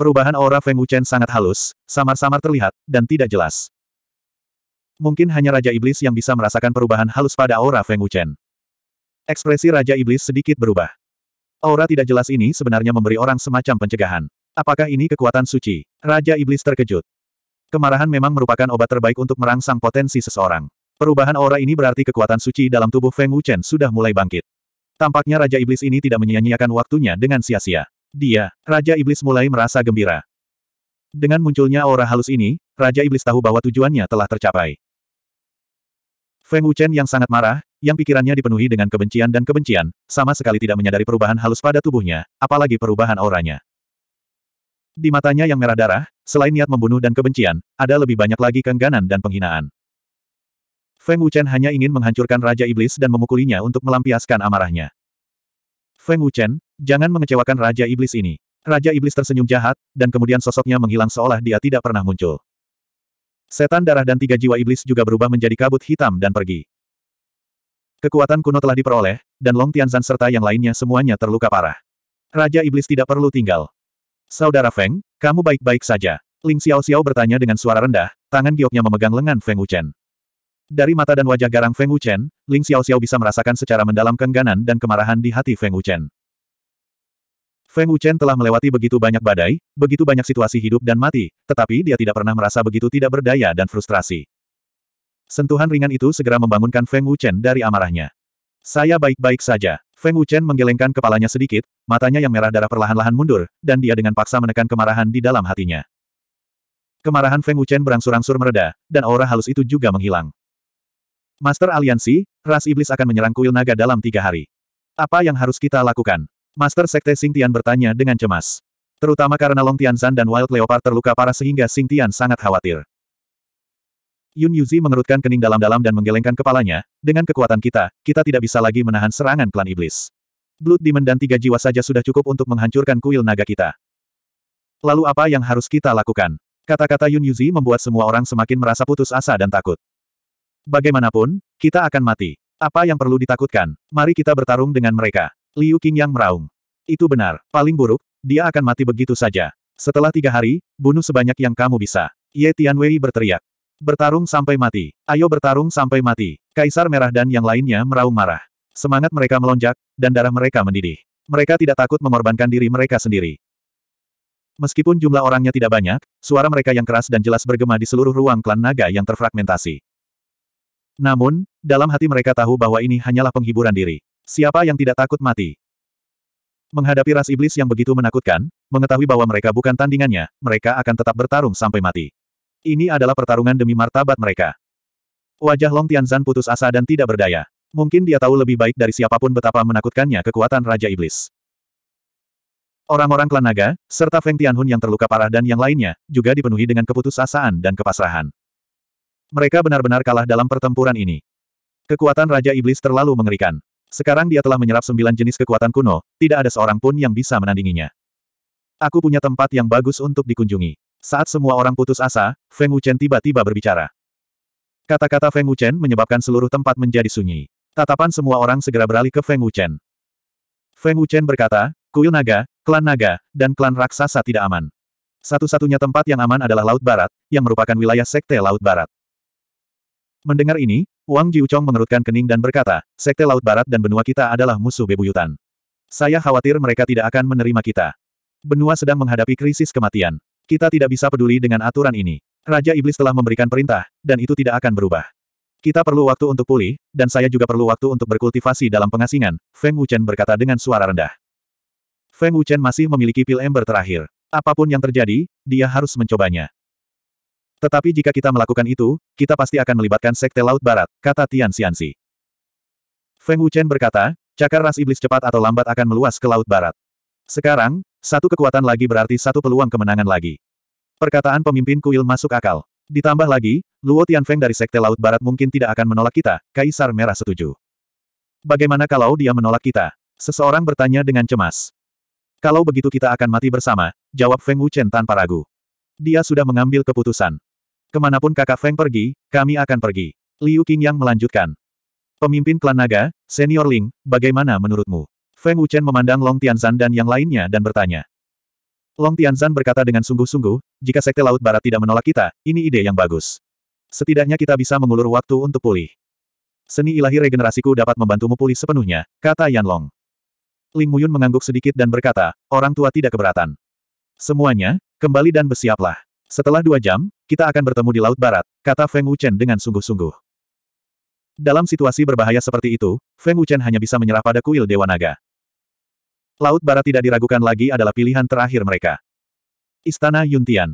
Perubahan aura Feng Wuchen sangat halus, samar-samar terlihat, dan tidak jelas. Mungkin hanya Raja Iblis yang bisa merasakan perubahan halus pada aura Feng Wuchen. Ekspresi Raja Iblis sedikit berubah. Aura tidak jelas ini sebenarnya memberi orang semacam pencegahan. Apakah ini kekuatan suci? Raja Iblis terkejut. Kemarahan memang merupakan obat terbaik untuk merangsang potensi seseorang. Perubahan aura ini berarti kekuatan suci dalam tubuh Feng Wuchen sudah mulai bangkit. Tampaknya Raja Iblis ini tidak menyia-nyiakan waktunya dengan sia-sia. Dia, Raja Iblis mulai merasa gembira. Dengan munculnya aura halus ini, Raja Iblis tahu bahwa tujuannya telah tercapai. Feng Wuchen yang sangat marah, yang pikirannya dipenuhi dengan kebencian dan kebencian, sama sekali tidak menyadari perubahan halus pada tubuhnya, apalagi perubahan auranya. Di matanya yang merah darah, selain niat membunuh dan kebencian, ada lebih banyak lagi kengganan dan penghinaan. Feng Wuchen hanya ingin menghancurkan Raja Iblis dan memukulinya untuk melampiaskan amarahnya. Feng Wuchen, jangan mengecewakan Raja Iblis ini. Raja Iblis tersenyum jahat, dan kemudian sosoknya menghilang seolah dia tidak pernah muncul. Setan darah dan tiga jiwa iblis juga berubah menjadi kabut hitam dan pergi. Kekuatan kuno telah diperoleh, dan Long Tianzan serta yang lainnya semuanya terluka parah. Raja Iblis tidak perlu tinggal. Saudara Feng, kamu baik-baik saja. Ling Xiao Xiao bertanya dengan suara rendah, tangan gioknya memegang lengan Feng Wuchen. Dari mata dan wajah garang Feng Wuchen, Ling Xiao Xiao bisa merasakan secara mendalam kengganan dan kemarahan di hati Feng Wuchen. Feng Wuchen telah melewati begitu banyak badai, begitu banyak situasi hidup dan mati, tetapi dia tidak pernah merasa begitu tidak berdaya dan frustrasi. Sentuhan ringan itu segera membangunkan Feng Wuchen dari amarahnya. Saya baik-baik saja. Feng Wuchen menggelengkan kepalanya sedikit, matanya yang merah darah perlahan-lahan mundur, dan dia dengan paksa menekan kemarahan di dalam hatinya. Kemarahan Feng Wuchen berangsur-angsur mereda, dan aura halus itu juga menghilang. Master Aliansi, ras iblis akan menyerang kuil naga dalam tiga hari. Apa yang harus kita lakukan? Master Sekte Sing Tian bertanya dengan cemas. Terutama karena Long Tianzan dan Wild Leopard terluka parah sehingga Sing Tian sangat khawatir. Yun Yuzi mengerutkan kening dalam-dalam dan menggelengkan kepalanya, dengan kekuatan kita, kita tidak bisa lagi menahan serangan klan iblis. Blood Demon dan tiga jiwa saja sudah cukup untuk menghancurkan kuil naga kita. Lalu apa yang harus kita lakukan? Kata-kata Yun Yuzi membuat semua orang semakin merasa putus asa dan takut. Bagaimanapun, kita akan mati. Apa yang perlu ditakutkan? Mari kita bertarung dengan mereka. Liu King yang meraung. Itu benar. Paling buruk, dia akan mati begitu saja. Setelah tiga hari, bunuh sebanyak yang kamu bisa. Ye Tianwei berteriak. Bertarung sampai mati. Ayo bertarung sampai mati. Kaisar Merah dan yang lainnya meraung marah. Semangat mereka melonjak, dan darah mereka mendidih. Mereka tidak takut mengorbankan diri mereka sendiri. Meskipun jumlah orangnya tidak banyak, suara mereka yang keras dan jelas bergema di seluruh ruang klan naga yang terfragmentasi. Namun, dalam hati mereka tahu bahwa ini hanyalah penghiburan diri. Siapa yang tidak takut mati? Menghadapi ras iblis yang begitu menakutkan, mengetahui bahwa mereka bukan tandingannya, mereka akan tetap bertarung sampai mati. Ini adalah pertarungan demi martabat mereka. Wajah Long Tianzan putus asa dan tidak berdaya. Mungkin dia tahu lebih baik dari siapapun betapa menakutkannya kekuatan Raja Iblis. Orang-orang klan naga, serta Feng Tianhun yang terluka parah dan yang lainnya, juga dipenuhi dengan keputusasaan dan kepasrahan. Mereka benar-benar kalah dalam pertempuran ini. Kekuatan Raja Iblis terlalu mengerikan. Sekarang dia telah menyerap sembilan jenis kekuatan kuno, tidak ada seorang pun yang bisa menandinginya. Aku punya tempat yang bagus untuk dikunjungi. Saat semua orang putus asa, Feng Wuchen tiba-tiba berbicara. Kata-kata Feng Wuchen menyebabkan seluruh tempat menjadi sunyi. Tatapan semua orang segera beralih ke Feng Wuchen. Feng Wuchen berkata, kuil naga, klan naga, dan klan raksasa tidak aman. Satu-satunya tempat yang aman adalah Laut Barat, yang merupakan wilayah Sekte Laut Barat. Mendengar ini, Wang Jiuchong mengerutkan kening dan berkata, Sekte Laut Barat dan benua kita adalah musuh bebuyutan. Saya khawatir mereka tidak akan menerima kita. Benua sedang menghadapi krisis kematian. Kita tidak bisa peduli dengan aturan ini. Raja Iblis telah memberikan perintah, dan itu tidak akan berubah. Kita perlu waktu untuk pulih, dan saya juga perlu waktu untuk berkultivasi dalam pengasingan, Feng Wuchen berkata dengan suara rendah. Feng Wuchen masih memiliki pil ember terakhir. Apapun yang terjadi, dia harus mencobanya. Tetapi jika kita melakukan itu, kita pasti akan melibatkan Sekte Laut Barat, kata Tian Xianxi. Feng Wuchen berkata, cakar ras iblis cepat atau lambat akan meluas ke Laut Barat. Sekarang, satu kekuatan lagi berarti satu peluang kemenangan lagi. Perkataan pemimpin kuil masuk akal. Ditambah lagi, Luo Feng dari Sekte Laut Barat mungkin tidak akan menolak kita, Kaisar Merah setuju. Bagaimana kalau dia menolak kita? Seseorang bertanya dengan cemas. Kalau begitu kita akan mati bersama, jawab Feng Wuchen tanpa ragu. Dia sudah mengambil keputusan. Kemanapun kakak Feng pergi, kami akan pergi. Liu yang melanjutkan. Pemimpin klan naga, senior Ling, bagaimana menurutmu? Feng Wuchen memandang Long Tianzan dan yang lainnya dan bertanya. Long Tianzan berkata dengan sungguh-sungguh, jika Sekte Laut Barat tidak menolak kita, ini ide yang bagus. Setidaknya kita bisa mengulur waktu untuk pulih. Seni ilahi regenerasiku dapat membantumu pulih sepenuhnya, kata Yan Long. Ling Muyun mengangguk sedikit dan berkata, orang tua tidak keberatan. Semuanya, kembali dan bersiaplah. Setelah dua jam, kita akan bertemu di Laut Barat, kata Feng Wuchen dengan sungguh-sungguh. Dalam situasi berbahaya seperti itu, Feng Wuchen hanya bisa menyerah pada kuil Dewa Naga. Laut Barat tidak diragukan lagi adalah pilihan terakhir mereka. Istana Yuntian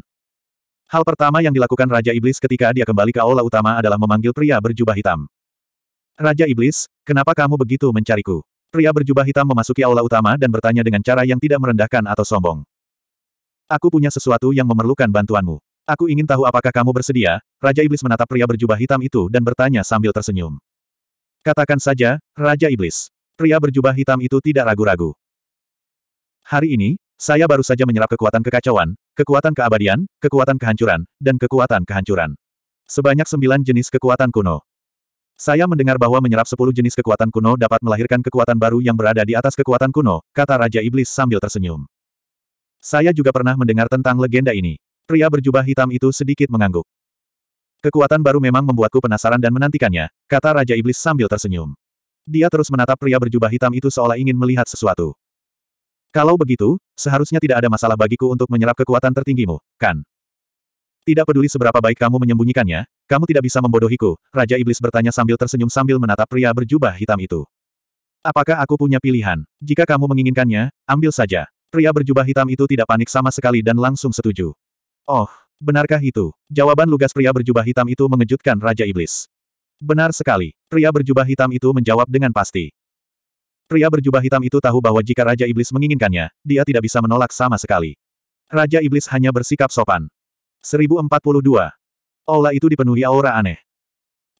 Hal pertama yang dilakukan Raja Iblis ketika dia kembali ke aula utama adalah memanggil pria berjubah hitam. Raja Iblis, kenapa kamu begitu mencariku? Pria berjubah hitam memasuki aula utama dan bertanya dengan cara yang tidak merendahkan atau sombong. Aku punya sesuatu yang memerlukan bantuanmu. Aku ingin tahu apakah kamu bersedia, Raja Iblis menatap pria berjubah hitam itu dan bertanya sambil tersenyum. Katakan saja, Raja Iblis. Pria berjubah hitam itu tidak ragu-ragu. Hari ini, saya baru saja menyerap kekuatan kekacauan, kekuatan keabadian, kekuatan kehancuran, dan kekuatan kehancuran. Sebanyak sembilan jenis kekuatan kuno. Saya mendengar bahwa menyerap sepuluh jenis kekuatan kuno dapat melahirkan kekuatan baru yang berada di atas kekuatan kuno, kata Raja Iblis sambil tersenyum. Saya juga pernah mendengar tentang legenda ini. Pria berjubah hitam itu sedikit mengangguk. Kekuatan baru memang membuatku penasaran dan menantikannya, kata Raja Iblis sambil tersenyum. Dia terus menatap pria berjubah hitam itu seolah ingin melihat sesuatu. Kalau begitu, seharusnya tidak ada masalah bagiku untuk menyerap kekuatan tertinggimu, kan? Tidak peduli seberapa baik kamu menyembunyikannya, kamu tidak bisa membodohiku, Raja Iblis bertanya sambil tersenyum sambil menatap pria berjubah hitam itu. Apakah aku punya pilihan? Jika kamu menginginkannya, ambil saja. Pria berjubah hitam itu tidak panik sama sekali dan langsung setuju. Oh, benarkah itu? Jawaban lugas pria berjubah hitam itu mengejutkan Raja Iblis. Benar sekali, pria berjubah hitam itu menjawab dengan pasti. Pria berjubah hitam itu tahu bahwa jika Raja Iblis menginginkannya, dia tidak bisa menolak sama sekali. Raja Iblis hanya bersikap sopan. 1042. Aula itu dipenuhi aura aneh.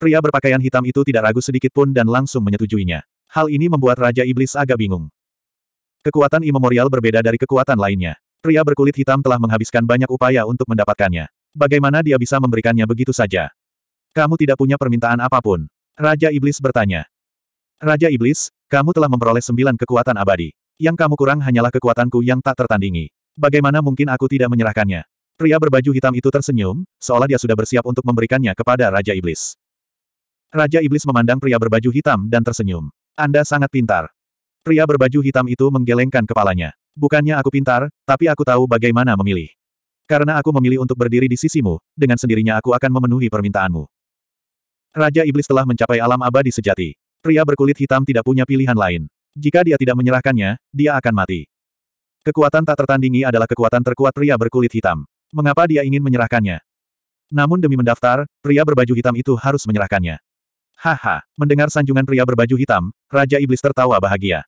Pria berpakaian hitam itu tidak ragu sedikit pun dan langsung menyetujuinya. Hal ini membuat Raja Iblis agak bingung. Kekuatan imemorial berbeda dari kekuatan lainnya. Pria berkulit hitam telah menghabiskan banyak upaya untuk mendapatkannya. Bagaimana dia bisa memberikannya begitu saja? Kamu tidak punya permintaan apapun. Raja Iblis bertanya. Raja Iblis, kamu telah memperoleh sembilan kekuatan abadi. Yang kamu kurang hanyalah kekuatanku yang tak tertandingi. Bagaimana mungkin aku tidak menyerahkannya? Pria berbaju hitam itu tersenyum, seolah dia sudah bersiap untuk memberikannya kepada Raja Iblis. Raja Iblis memandang pria berbaju hitam dan tersenyum. Anda sangat pintar. Pria berbaju hitam itu menggelengkan kepalanya. Bukannya aku pintar, tapi aku tahu bagaimana memilih. Karena aku memilih untuk berdiri di sisimu, dengan sendirinya aku akan memenuhi permintaanmu. Raja Iblis telah mencapai alam abadi sejati. Pria berkulit hitam tidak punya pilihan lain. Jika dia tidak menyerahkannya, dia akan mati. Kekuatan tak tertandingi adalah kekuatan terkuat pria berkulit hitam. Mengapa dia ingin menyerahkannya? Namun demi mendaftar, pria berbaju hitam itu harus menyerahkannya. Haha, mendengar sanjungan pria berbaju hitam, Raja Iblis tertawa bahagia.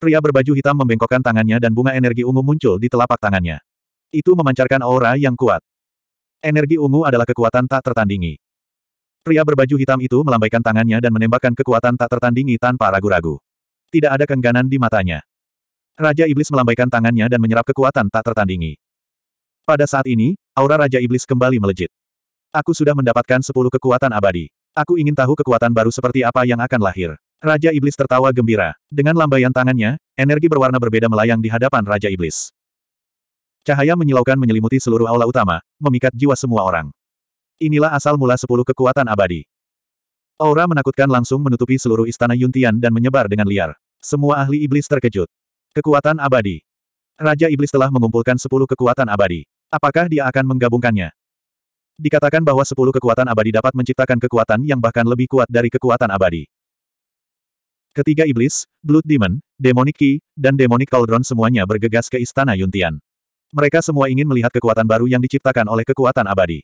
Pria berbaju hitam membengkokkan tangannya dan bunga energi ungu muncul di telapak tangannya. Itu memancarkan aura yang kuat. Energi ungu adalah kekuatan tak tertandingi. Pria berbaju hitam itu melambaikan tangannya dan menembakkan kekuatan tak tertandingi tanpa ragu-ragu. Tidak ada kengganan di matanya. Raja Iblis melambaikan tangannya dan menyerap kekuatan tak tertandingi. Pada saat ini, aura Raja Iblis kembali melejit. Aku sudah mendapatkan sepuluh kekuatan abadi. Aku ingin tahu kekuatan baru seperti apa yang akan lahir. Raja Iblis tertawa gembira. Dengan lambaian tangannya, energi berwarna berbeda melayang di hadapan Raja Iblis. Cahaya menyilaukan menyelimuti seluruh aula utama, memikat jiwa semua orang. Inilah asal mula sepuluh kekuatan abadi. Aura menakutkan langsung menutupi seluruh istana Yuntian dan menyebar dengan liar. Semua ahli iblis terkejut. Kekuatan abadi. Raja Iblis telah mengumpulkan sepuluh kekuatan abadi. Apakah dia akan menggabungkannya? Dikatakan bahwa sepuluh kekuatan abadi dapat menciptakan kekuatan yang bahkan lebih kuat dari kekuatan abadi. Ketiga iblis, Blood Demon, Demonic Key, dan Demonic Cauldron semuanya bergegas ke Istana Yuntian. Mereka semua ingin melihat kekuatan baru yang diciptakan oleh kekuatan abadi.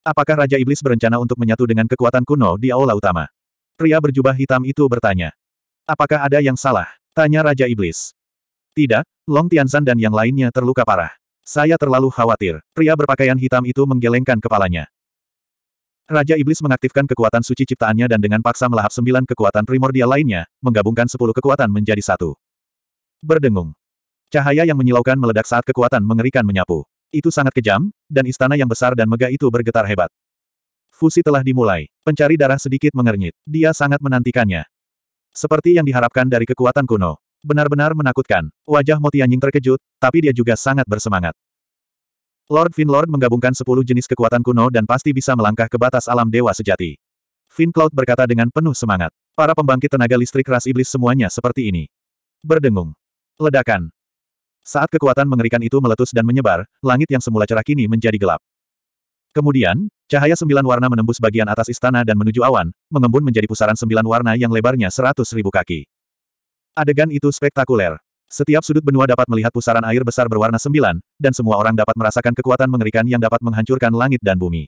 Apakah Raja Iblis berencana untuk menyatu dengan kekuatan kuno di aula utama? Pria berjubah hitam itu bertanya. Apakah ada yang salah? Tanya Raja Iblis. Tidak, Long Tianzan dan yang lainnya terluka parah. Saya terlalu khawatir. Pria berpakaian hitam itu menggelengkan kepalanya. Raja Iblis mengaktifkan kekuatan suci ciptaannya dan dengan paksa melahap sembilan kekuatan primordial lainnya, menggabungkan sepuluh kekuatan menjadi satu. Berdengung. Cahaya yang menyilaukan meledak saat kekuatan mengerikan menyapu. Itu sangat kejam, dan istana yang besar dan megah itu bergetar hebat. Fusi telah dimulai. Pencari darah sedikit mengernyit. Dia sangat menantikannya. Seperti yang diharapkan dari kekuatan kuno. Benar-benar menakutkan. Wajah Motianying terkejut, tapi dia juga sangat bersemangat. Lord Finlord menggabungkan sepuluh jenis kekuatan kuno dan pasti bisa melangkah ke batas alam dewa sejati. Fincloud berkata dengan penuh semangat. Para pembangkit tenaga listrik ras iblis semuanya seperti ini. Berdengung. Ledakan. Saat kekuatan mengerikan itu meletus dan menyebar, langit yang semula cerah kini menjadi gelap. Kemudian, cahaya sembilan warna menembus bagian atas istana dan menuju awan, mengembun menjadi pusaran sembilan warna yang lebarnya seratus ribu kaki. Adegan itu spektakuler. Setiap sudut benua dapat melihat pusaran air besar berwarna sembilan, dan semua orang dapat merasakan kekuatan mengerikan yang dapat menghancurkan langit dan bumi.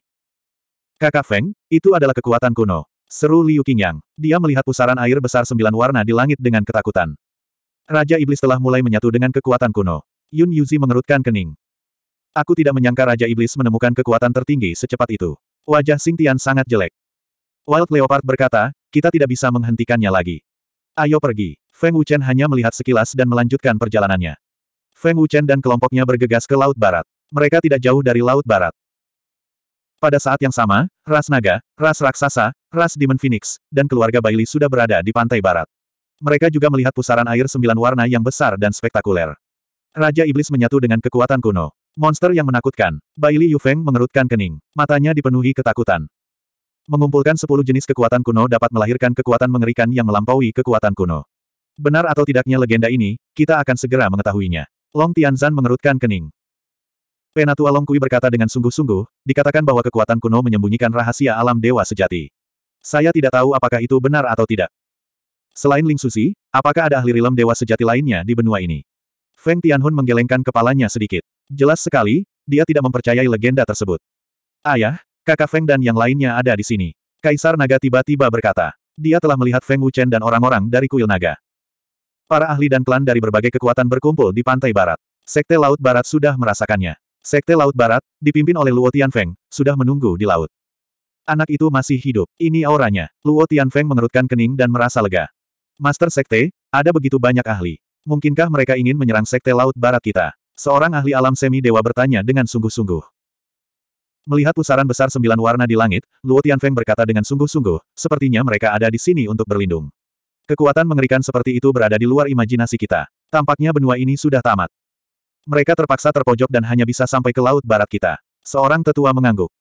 Kakak Feng, itu adalah kekuatan kuno. Seru Liu Qingyang. Dia melihat pusaran air besar sembilan warna di langit dengan ketakutan. Raja Iblis telah mulai menyatu dengan kekuatan kuno. Yun Yuzi mengerutkan kening. Aku tidak menyangka Raja Iblis menemukan kekuatan tertinggi secepat itu. Wajah Sing Tian sangat jelek. Wild Leopard berkata, kita tidak bisa menghentikannya lagi. Ayo pergi. Feng Wuchen hanya melihat sekilas dan melanjutkan perjalanannya. Feng Wuchen dan kelompoknya bergegas ke Laut Barat. Mereka tidak jauh dari Laut Barat. Pada saat yang sama, ras naga, ras raksasa, ras Demon Phoenix, dan keluarga Bailey sudah berada di pantai barat. Mereka juga melihat pusaran air sembilan warna yang besar dan spektakuler. Raja Iblis menyatu dengan kekuatan kuno. Monster yang menakutkan. Bailey Yufeng mengerutkan kening. Matanya dipenuhi ketakutan. Mengumpulkan sepuluh jenis kekuatan kuno dapat melahirkan kekuatan mengerikan yang melampaui kekuatan kuno. Benar atau tidaknya legenda ini, kita akan segera mengetahuinya. Long Tianzan mengerutkan kening. Penatua Long Kui berkata dengan sungguh-sungguh, dikatakan bahwa kekuatan kuno menyembunyikan rahasia alam dewa sejati. Saya tidak tahu apakah itu benar atau tidak. Selain Ling Susi, apakah ada ahli rilem dewa sejati lainnya di benua ini? Feng Tianhun menggelengkan kepalanya sedikit. Jelas sekali, dia tidak mempercayai legenda tersebut. Ayah, Kakak Feng dan yang lainnya ada di sini. Kaisar Naga tiba-tiba berkata. Dia telah melihat Feng Wuchen dan orang-orang dari kuil naga. Para ahli dan klan dari berbagai kekuatan berkumpul di pantai barat. Sekte Laut Barat sudah merasakannya. Sekte Laut Barat, dipimpin oleh Luo Feng, sudah menunggu di laut. Anak itu masih hidup. Ini auranya. Luo Feng mengerutkan kening dan merasa lega. Master Sekte, ada begitu banyak ahli. Mungkinkah mereka ingin menyerang Sekte Laut Barat kita? Seorang ahli alam semi-dewa bertanya dengan sungguh-sungguh. Melihat pusaran besar sembilan warna di langit, Luo Tianfeng berkata dengan sungguh-sungguh, sepertinya mereka ada di sini untuk berlindung. Kekuatan mengerikan seperti itu berada di luar imajinasi kita. Tampaknya benua ini sudah tamat. Mereka terpaksa terpojok dan hanya bisa sampai ke laut barat kita. Seorang tetua mengangguk.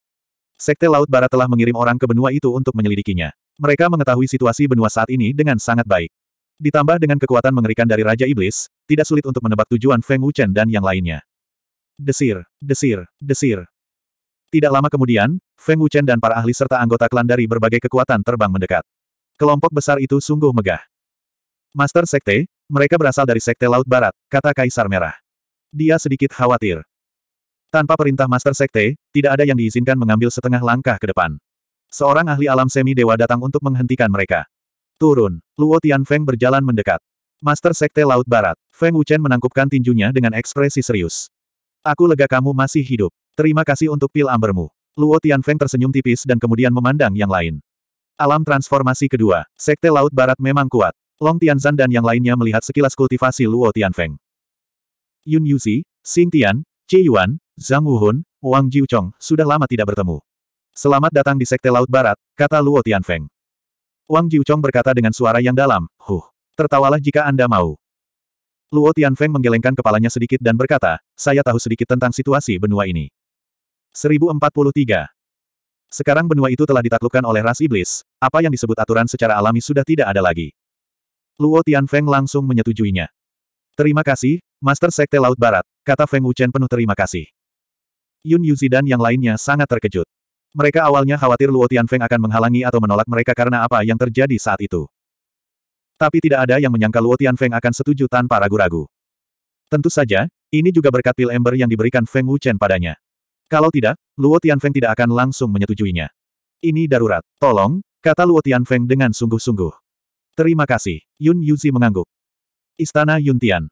Sekte Laut Barat telah mengirim orang ke benua itu untuk menyelidikinya. Mereka mengetahui situasi benua saat ini dengan sangat baik. Ditambah dengan kekuatan mengerikan dari Raja Iblis, tidak sulit untuk menebak tujuan Feng Wuchen dan yang lainnya. Desir, desir, desir, tidak lama kemudian, Feng Wuchen dan para ahli serta anggota klan dari berbagai kekuatan terbang mendekat. Kelompok besar itu sungguh megah. Master Sekte, mereka berasal dari Sekte Laut Barat, kata Kaisar Merah. Dia sedikit khawatir. Tanpa perintah Master Sekte, tidak ada yang diizinkan mengambil setengah langkah ke depan. Seorang ahli alam semi-dewa datang untuk menghentikan mereka. Turun, Luo Tian Feng berjalan mendekat. Master Sekte Laut Barat, Feng Wuchen menangkupkan tinjunya dengan ekspresi serius. Aku lega kamu masih hidup. Terima kasih untuk pil ambermu. Luo Tianfeng tersenyum tipis dan kemudian memandang yang lain. Alam transformasi kedua, Sekte Laut Barat memang kuat. Long Tianzan dan yang lainnya melihat sekilas kultivasi Luo Tianfeng. Yun Yuzi, Xing Tian, Ci Yuan, Zhang Wuhun, Wang Jiuchong, sudah lama tidak bertemu. Selamat datang di Sekte Laut Barat, kata Luo Tianfeng. Wang Jiuchong berkata dengan suara yang dalam, Huh, tertawalah jika Anda mau. Luo Tianfeng menggelengkan kepalanya sedikit dan berkata, saya tahu sedikit tentang situasi benua ini. 1043. Sekarang benua itu telah ditaklukkan oleh ras iblis, apa yang disebut aturan secara alami sudah tidak ada lagi. Luo Feng langsung menyetujuinya. Terima kasih, Master Sekte Laut Barat, kata Feng Wuchen penuh terima kasih. Yun Yuzi dan yang lainnya sangat terkejut. Mereka awalnya khawatir Luo Feng akan menghalangi atau menolak mereka karena apa yang terjadi saat itu. Tapi tidak ada yang menyangka Luo Feng akan setuju tanpa ragu-ragu. Tentu saja, ini juga berkat pil ember yang diberikan Feng Wuchen padanya. Kalau tidak, Luo Tianfeng tidak akan langsung menyetujuinya. Ini darurat. Tolong, kata Luo Tianfeng dengan sungguh-sungguh. Terima kasih. Yun Yuzi mengangguk. Istana Yun Tian.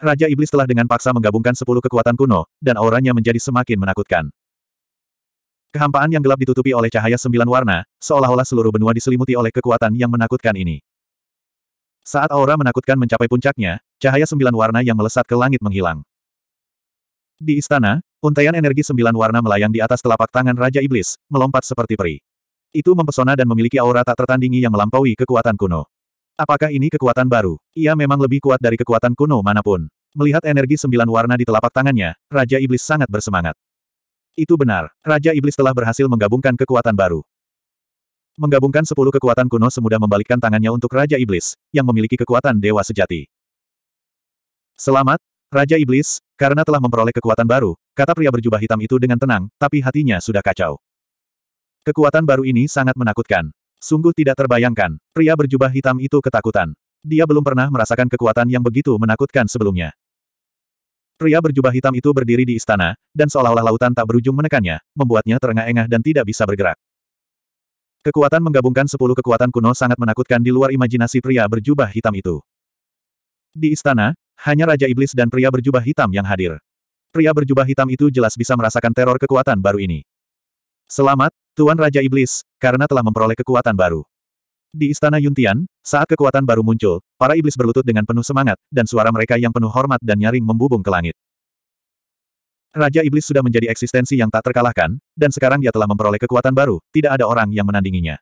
Raja Iblis telah dengan paksa menggabungkan sepuluh kekuatan kuno, dan auranya menjadi semakin menakutkan. Kehampaan yang gelap ditutupi oleh cahaya sembilan warna, seolah-olah seluruh benua diselimuti oleh kekuatan yang menakutkan ini. Saat aura menakutkan mencapai puncaknya, cahaya sembilan warna yang melesat ke langit menghilang. Di istana, Untaian energi sembilan warna melayang di atas telapak tangan Raja Iblis, melompat seperti peri. Itu mempesona dan memiliki aura tak tertandingi yang melampaui kekuatan kuno. Apakah ini kekuatan baru? Ia memang lebih kuat dari kekuatan kuno manapun. Melihat energi sembilan warna di telapak tangannya, Raja Iblis sangat bersemangat. Itu benar, Raja Iblis telah berhasil menggabungkan kekuatan baru. Menggabungkan sepuluh kekuatan kuno semudah membalikkan tangannya untuk Raja Iblis, yang memiliki kekuatan dewa sejati. Selamat, Raja Iblis, karena telah memperoleh kekuatan baru, kata pria berjubah hitam itu dengan tenang, tapi hatinya sudah kacau. Kekuatan baru ini sangat menakutkan. Sungguh tidak terbayangkan, pria berjubah hitam itu ketakutan. Dia belum pernah merasakan kekuatan yang begitu menakutkan sebelumnya. Pria berjubah hitam itu berdiri di istana, dan seolah-olah lautan tak berujung menekannya, membuatnya terengah-engah dan tidak bisa bergerak. Kekuatan menggabungkan sepuluh kekuatan kuno sangat menakutkan di luar imajinasi pria berjubah hitam itu. Di istana, hanya Raja Iblis dan pria berjubah hitam yang hadir. Pria berjubah hitam itu jelas bisa merasakan teror kekuatan baru ini. Selamat, Tuan Raja Iblis, karena telah memperoleh kekuatan baru. Di Istana Yuntian, saat kekuatan baru muncul, para iblis berlutut dengan penuh semangat, dan suara mereka yang penuh hormat dan nyaring membubung ke langit. Raja Iblis sudah menjadi eksistensi yang tak terkalahkan, dan sekarang dia telah memperoleh kekuatan baru, tidak ada orang yang menandinginya.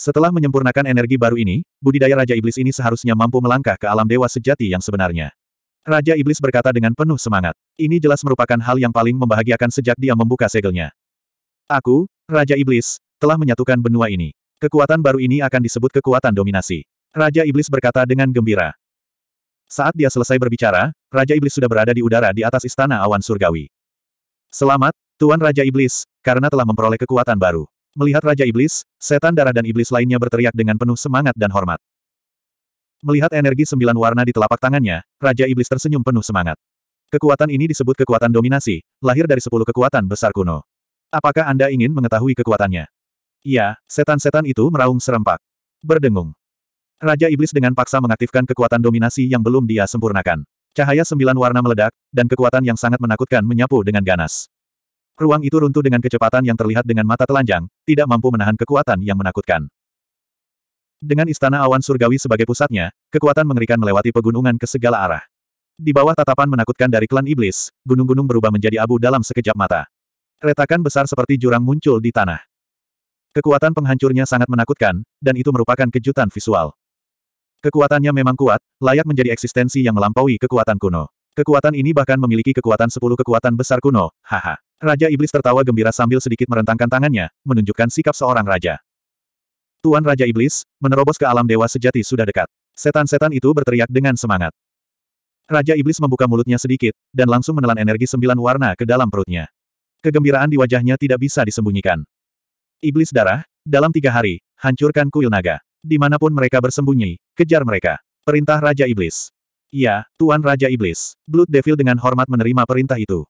Setelah menyempurnakan energi baru ini, budidaya Raja Iblis ini seharusnya mampu melangkah ke alam dewa sejati yang sebenarnya. Raja Iblis berkata dengan penuh semangat. Ini jelas merupakan hal yang paling membahagiakan sejak dia membuka segelnya. Aku, Raja Iblis, telah menyatukan benua ini. Kekuatan baru ini akan disebut kekuatan dominasi. Raja Iblis berkata dengan gembira. Saat dia selesai berbicara, Raja Iblis sudah berada di udara di atas istana awan surgawi. Selamat, Tuan Raja Iblis, karena telah memperoleh kekuatan baru. Melihat Raja Iblis, setan darah dan iblis lainnya berteriak dengan penuh semangat dan hormat. Melihat energi sembilan warna di telapak tangannya, Raja Iblis tersenyum penuh semangat. Kekuatan ini disebut kekuatan dominasi, lahir dari sepuluh kekuatan besar kuno. Apakah Anda ingin mengetahui kekuatannya? Iya, setan-setan itu meraung serempak. Berdengung. Raja Iblis dengan paksa mengaktifkan kekuatan dominasi yang belum dia sempurnakan. Cahaya sembilan warna meledak, dan kekuatan yang sangat menakutkan menyapu dengan ganas. Ruang itu runtuh dengan kecepatan yang terlihat dengan mata telanjang, tidak mampu menahan kekuatan yang menakutkan. Dengan istana awan surgawi sebagai pusatnya, kekuatan mengerikan melewati pegunungan ke segala arah. Di bawah tatapan menakutkan dari klan iblis, gunung-gunung berubah menjadi abu dalam sekejap mata. Retakan besar seperti jurang muncul di tanah. Kekuatan penghancurnya sangat menakutkan, dan itu merupakan kejutan visual. Kekuatannya memang kuat, layak menjadi eksistensi yang melampaui kekuatan kuno. Kekuatan ini bahkan memiliki kekuatan sepuluh kekuatan besar kuno, haha. Raja Iblis tertawa gembira sambil sedikit merentangkan tangannya, menunjukkan sikap seorang raja. Tuan Raja Iblis, menerobos ke alam dewa sejati sudah dekat. Setan-setan itu berteriak dengan semangat. Raja Iblis membuka mulutnya sedikit, dan langsung menelan energi sembilan warna ke dalam perutnya. Kegembiraan di wajahnya tidak bisa disembunyikan. Iblis darah, dalam tiga hari, hancurkan kuil naga. Dimanapun mereka bersembunyi, kejar mereka. Perintah Raja Iblis. Ya, Tuan Raja Iblis. Blood Devil dengan hormat menerima perintah itu.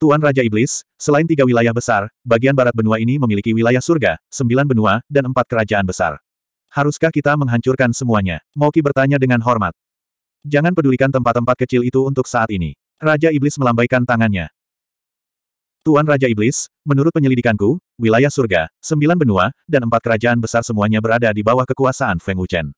Tuan Raja Iblis, selain tiga wilayah besar, bagian barat benua ini memiliki wilayah surga, sembilan benua, dan empat kerajaan besar. Haruskah kita menghancurkan semuanya? Moki bertanya dengan hormat. Jangan pedulikan tempat-tempat kecil itu untuk saat ini. Raja Iblis melambaikan tangannya. Tuan Raja Iblis, menurut penyelidikanku, wilayah surga, sembilan benua, dan empat kerajaan besar semuanya berada di bawah kekuasaan Feng Wuchen.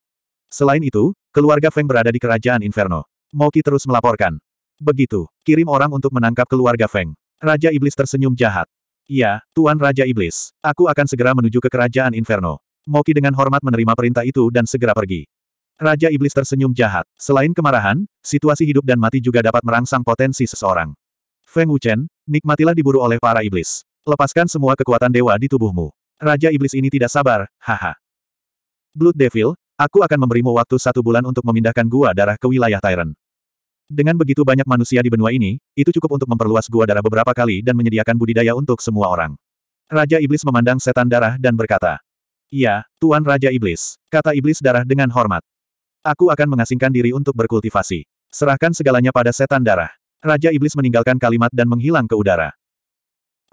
Selain itu, keluarga Feng berada di kerajaan Inferno. Moki terus melaporkan. Begitu, kirim orang untuk menangkap keluarga Feng. Raja Iblis tersenyum jahat. ya Tuan Raja Iblis, aku akan segera menuju ke kerajaan Inferno. Moki dengan hormat menerima perintah itu dan segera pergi. Raja Iblis tersenyum jahat. Selain kemarahan, situasi hidup dan mati juga dapat merangsang potensi seseorang. Feng Wuchen, nikmatilah diburu oleh para iblis. Lepaskan semua kekuatan dewa di tubuhmu. Raja Iblis ini tidak sabar, haha. Blood Devil, aku akan memberimu waktu satu bulan untuk memindahkan gua darah ke wilayah Tyrant. Dengan begitu banyak manusia di benua ini, itu cukup untuk memperluas gua darah beberapa kali dan menyediakan budidaya untuk semua orang. Raja Iblis memandang setan darah dan berkata, Iya, Tuan Raja Iblis, kata Iblis darah dengan hormat. Aku akan mengasingkan diri untuk berkultivasi. Serahkan segalanya pada setan darah. Raja Iblis meninggalkan kalimat dan menghilang ke udara.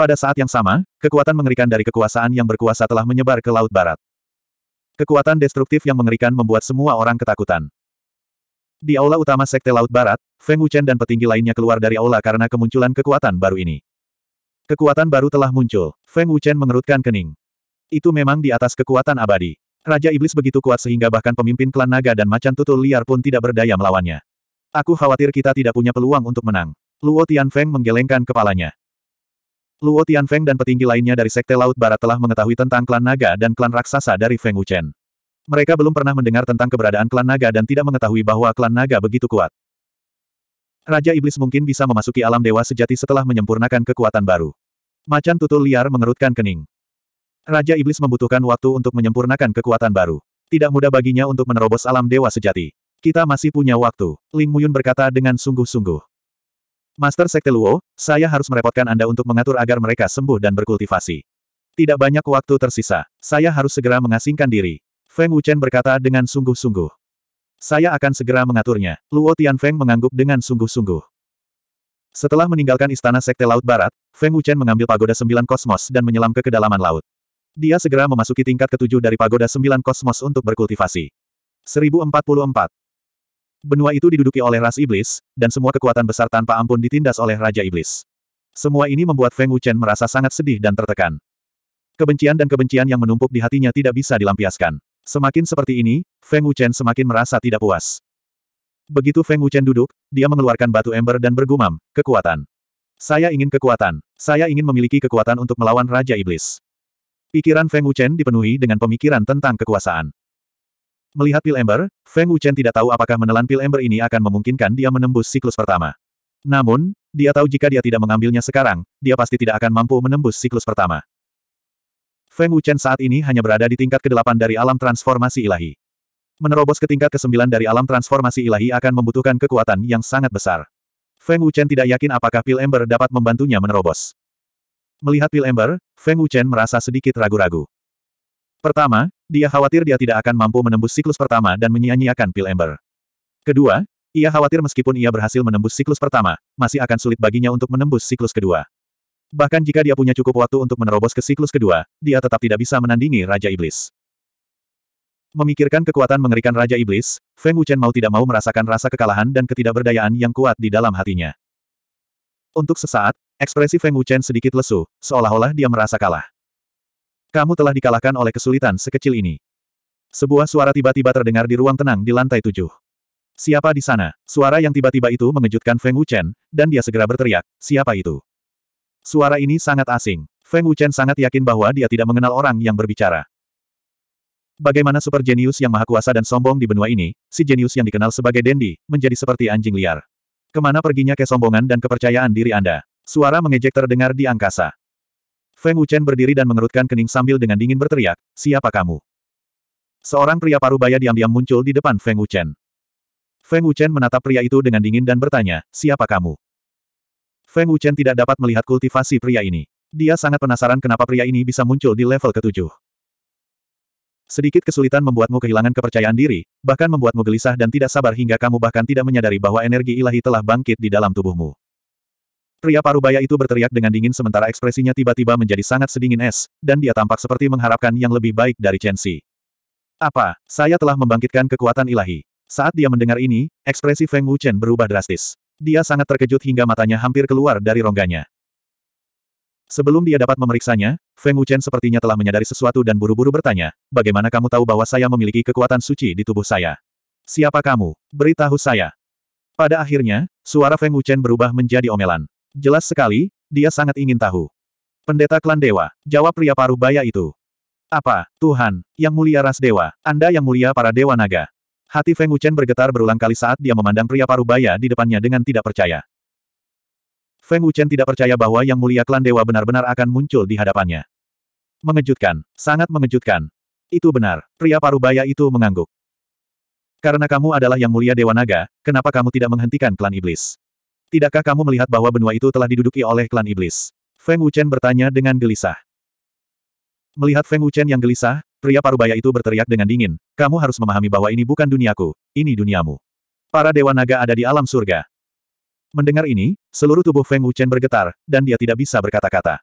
Pada saat yang sama, kekuatan mengerikan dari kekuasaan yang berkuasa telah menyebar ke Laut Barat. Kekuatan destruktif yang mengerikan membuat semua orang ketakutan. Di aula utama Sekte Laut Barat, Feng Wuchen dan petinggi lainnya keluar dari aula karena kemunculan kekuatan baru ini. Kekuatan baru telah muncul. Feng Wuchen mengerutkan kening. Itu memang di atas kekuatan abadi. Raja Iblis begitu kuat sehingga bahkan pemimpin klan naga dan macan tutul liar pun tidak berdaya melawannya. Aku khawatir kita tidak punya peluang untuk menang. Luo Feng menggelengkan kepalanya. Luo Feng dan petinggi lainnya dari Sekte Laut Barat telah mengetahui tentang klan naga dan klan raksasa dari Feng Wuchen. Mereka belum pernah mendengar tentang keberadaan klan naga dan tidak mengetahui bahwa klan naga begitu kuat. Raja Iblis mungkin bisa memasuki alam dewa sejati setelah menyempurnakan kekuatan baru. Macan tutul liar mengerutkan kening. Raja Iblis membutuhkan waktu untuk menyempurnakan kekuatan baru. Tidak mudah baginya untuk menerobos alam dewa sejati. Kita masih punya waktu, Ling Muyun berkata dengan sungguh-sungguh. Master Sekte Luo, saya harus merepotkan Anda untuk mengatur agar mereka sembuh dan berkultivasi. Tidak banyak waktu tersisa. Saya harus segera mengasingkan diri. Feng Wuchen berkata dengan sungguh-sungguh. Saya akan segera mengaturnya. Luo Tianfeng mengangguk dengan sungguh-sungguh. Setelah meninggalkan istana Sekte Laut Barat, Feng Wuchen mengambil pagoda sembilan kosmos dan menyelam ke kedalaman laut. Dia segera memasuki tingkat ketujuh dari pagoda sembilan kosmos untuk berkultivasi. 1044. Benua itu diduduki oleh ras iblis, dan semua kekuatan besar tanpa ampun ditindas oleh Raja Iblis. Semua ini membuat Feng Wuchen merasa sangat sedih dan tertekan. Kebencian dan kebencian yang menumpuk di hatinya tidak bisa dilampiaskan. Semakin seperti ini, Feng Wuchen semakin merasa tidak puas. Begitu Feng Wuchen duduk, dia mengeluarkan batu ember dan bergumam, kekuatan. Saya ingin kekuatan. Saya ingin memiliki kekuatan untuk melawan Raja Iblis. Pikiran Feng Wuchen dipenuhi dengan pemikiran tentang kekuasaan. Melihat pil ember, Feng Wuchen tidak tahu apakah menelan pil ember ini akan memungkinkan dia menembus siklus pertama. Namun, dia tahu jika dia tidak mengambilnya sekarang, dia pasti tidak akan mampu menembus siklus pertama. Feng Wuchen saat ini hanya berada di tingkat ke-8 dari alam transformasi ilahi. Menerobos ke tingkat ke-9 dari alam transformasi ilahi akan membutuhkan kekuatan yang sangat besar. Feng Wuchen tidak yakin apakah pil ember dapat membantunya menerobos. Melihat pil ember, Feng Wuchen merasa sedikit ragu-ragu. Pertama, dia khawatir dia tidak akan mampu menembus siklus pertama dan menyia-nyiakan pil ember. Kedua, ia khawatir meskipun ia berhasil menembus siklus pertama, masih akan sulit baginya untuk menembus siklus kedua. Bahkan jika dia punya cukup waktu untuk menerobos ke siklus kedua, dia tetap tidak bisa menandingi Raja Iblis. Memikirkan kekuatan mengerikan Raja Iblis, Feng Wuchen mau tidak mau merasakan rasa kekalahan dan ketidakberdayaan yang kuat di dalam hatinya. Untuk sesaat, ekspresi Feng Wuchen sedikit lesu, seolah-olah dia merasa kalah. Kamu telah dikalahkan oleh kesulitan sekecil ini. Sebuah suara tiba-tiba terdengar di ruang tenang di lantai tujuh. Siapa di sana? Suara yang tiba-tiba itu mengejutkan Feng Wuchen, dan dia segera berteriak, siapa itu? Suara ini sangat asing. Feng Wuchen sangat yakin bahwa dia tidak mengenal orang yang berbicara. Bagaimana super jenius yang maha kuasa dan sombong di benua ini, si jenius yang dikenal sebagai Dendi, menjadi seperti anjing liar. Kemana perginya kesombongan dan kepercayaan diri Anda? Suara mengejek terdengar di angkasa. Feng Wuchen berdiri dan mengerutkan kening sambil dengan dingin berteriak, Siapa kamu? Seorang pria parubaya diam-diam muncul di depan Feng Wuchen. Feng Wuchen menatap pria itu dengan dingin dan bertanya, Siapa kamu? Feng Wuchen tidak dapat melihat kultivasi pria ini. Dia sangat penasaran kenapa pria ini bisa muncul di level ketujuh. Sedikit kesulitan membuatmu kehilangan kepercayaan diri, bahkan membuatmu gelisah dan tidak sabar hingga kamu bahkan tidak menyadari bahwa energi ilahi telah bangkit di dalam tubuhmu. Pria parubaya itu berteriak dengan dingin sementara ekspresinya tiba-tiba menjadi sangat sedingin es, dan dia tampak seperti mengharapkan yang lebih baik dari Chen Chensi. Apa, saya telah membangkitkan kekuatan ilahi. Saat dia mendengar ini, ekspresi Feng Wuchen berubah drastis. Dia sangat terkejut hingga matanya hampir keluar dari rongganya. Sebelum dia dapat memeriksanya, Feng Wuchen sepertinya telah menyadari sesuatu dan buru-buru bertanya, bagaimana kamu tahu bahwa saya memiliki kekuatan suci di tubuh saya? Siapa kamu? Beritahu saya. Pada akhirnya, suara Feng Wuchen berubah menjadi omelan. Jelas sekali, dia sangat ingin tahu. Pendeta klan dewa, jawab pria paruh baya itu. Apa, Tuhan, yang mulia ras dewa, Anda yang mulia para dewa naga. Hati Feng Wuchen bergetar berulang kali saat dia memandang pria parubaya di depannya dengan tidak percaya. Feng Wuchen tidak percaya bahwa Yang Mulia Klan Dewa benar-benar akan muncul di hadapannya. Mengejutkan, sangat mengejutkan. Itu benar, pria parubaya itu mengangguk. Karena kamu adalah Yang Mulia Dewa Naga, kenapa kamu tidak menghentikan klan iblis? Tidakkah kamu melihat bahwa benua itu telah diduduki oleh klan iblis? Feng Wuchen bertanya dengan gelisah. Melihat Feng Wuchen yang gelisah, pria parubaya itu berteriak dengan dingin, kamu harus memahami bahwa ini bukan duniaku, ini duniamu. Para dewa naga ada di alam surga. Mendengar ini, seluruh tubuh Feng Wuchen bergetar, dan dia tidak bisa berkata-kata.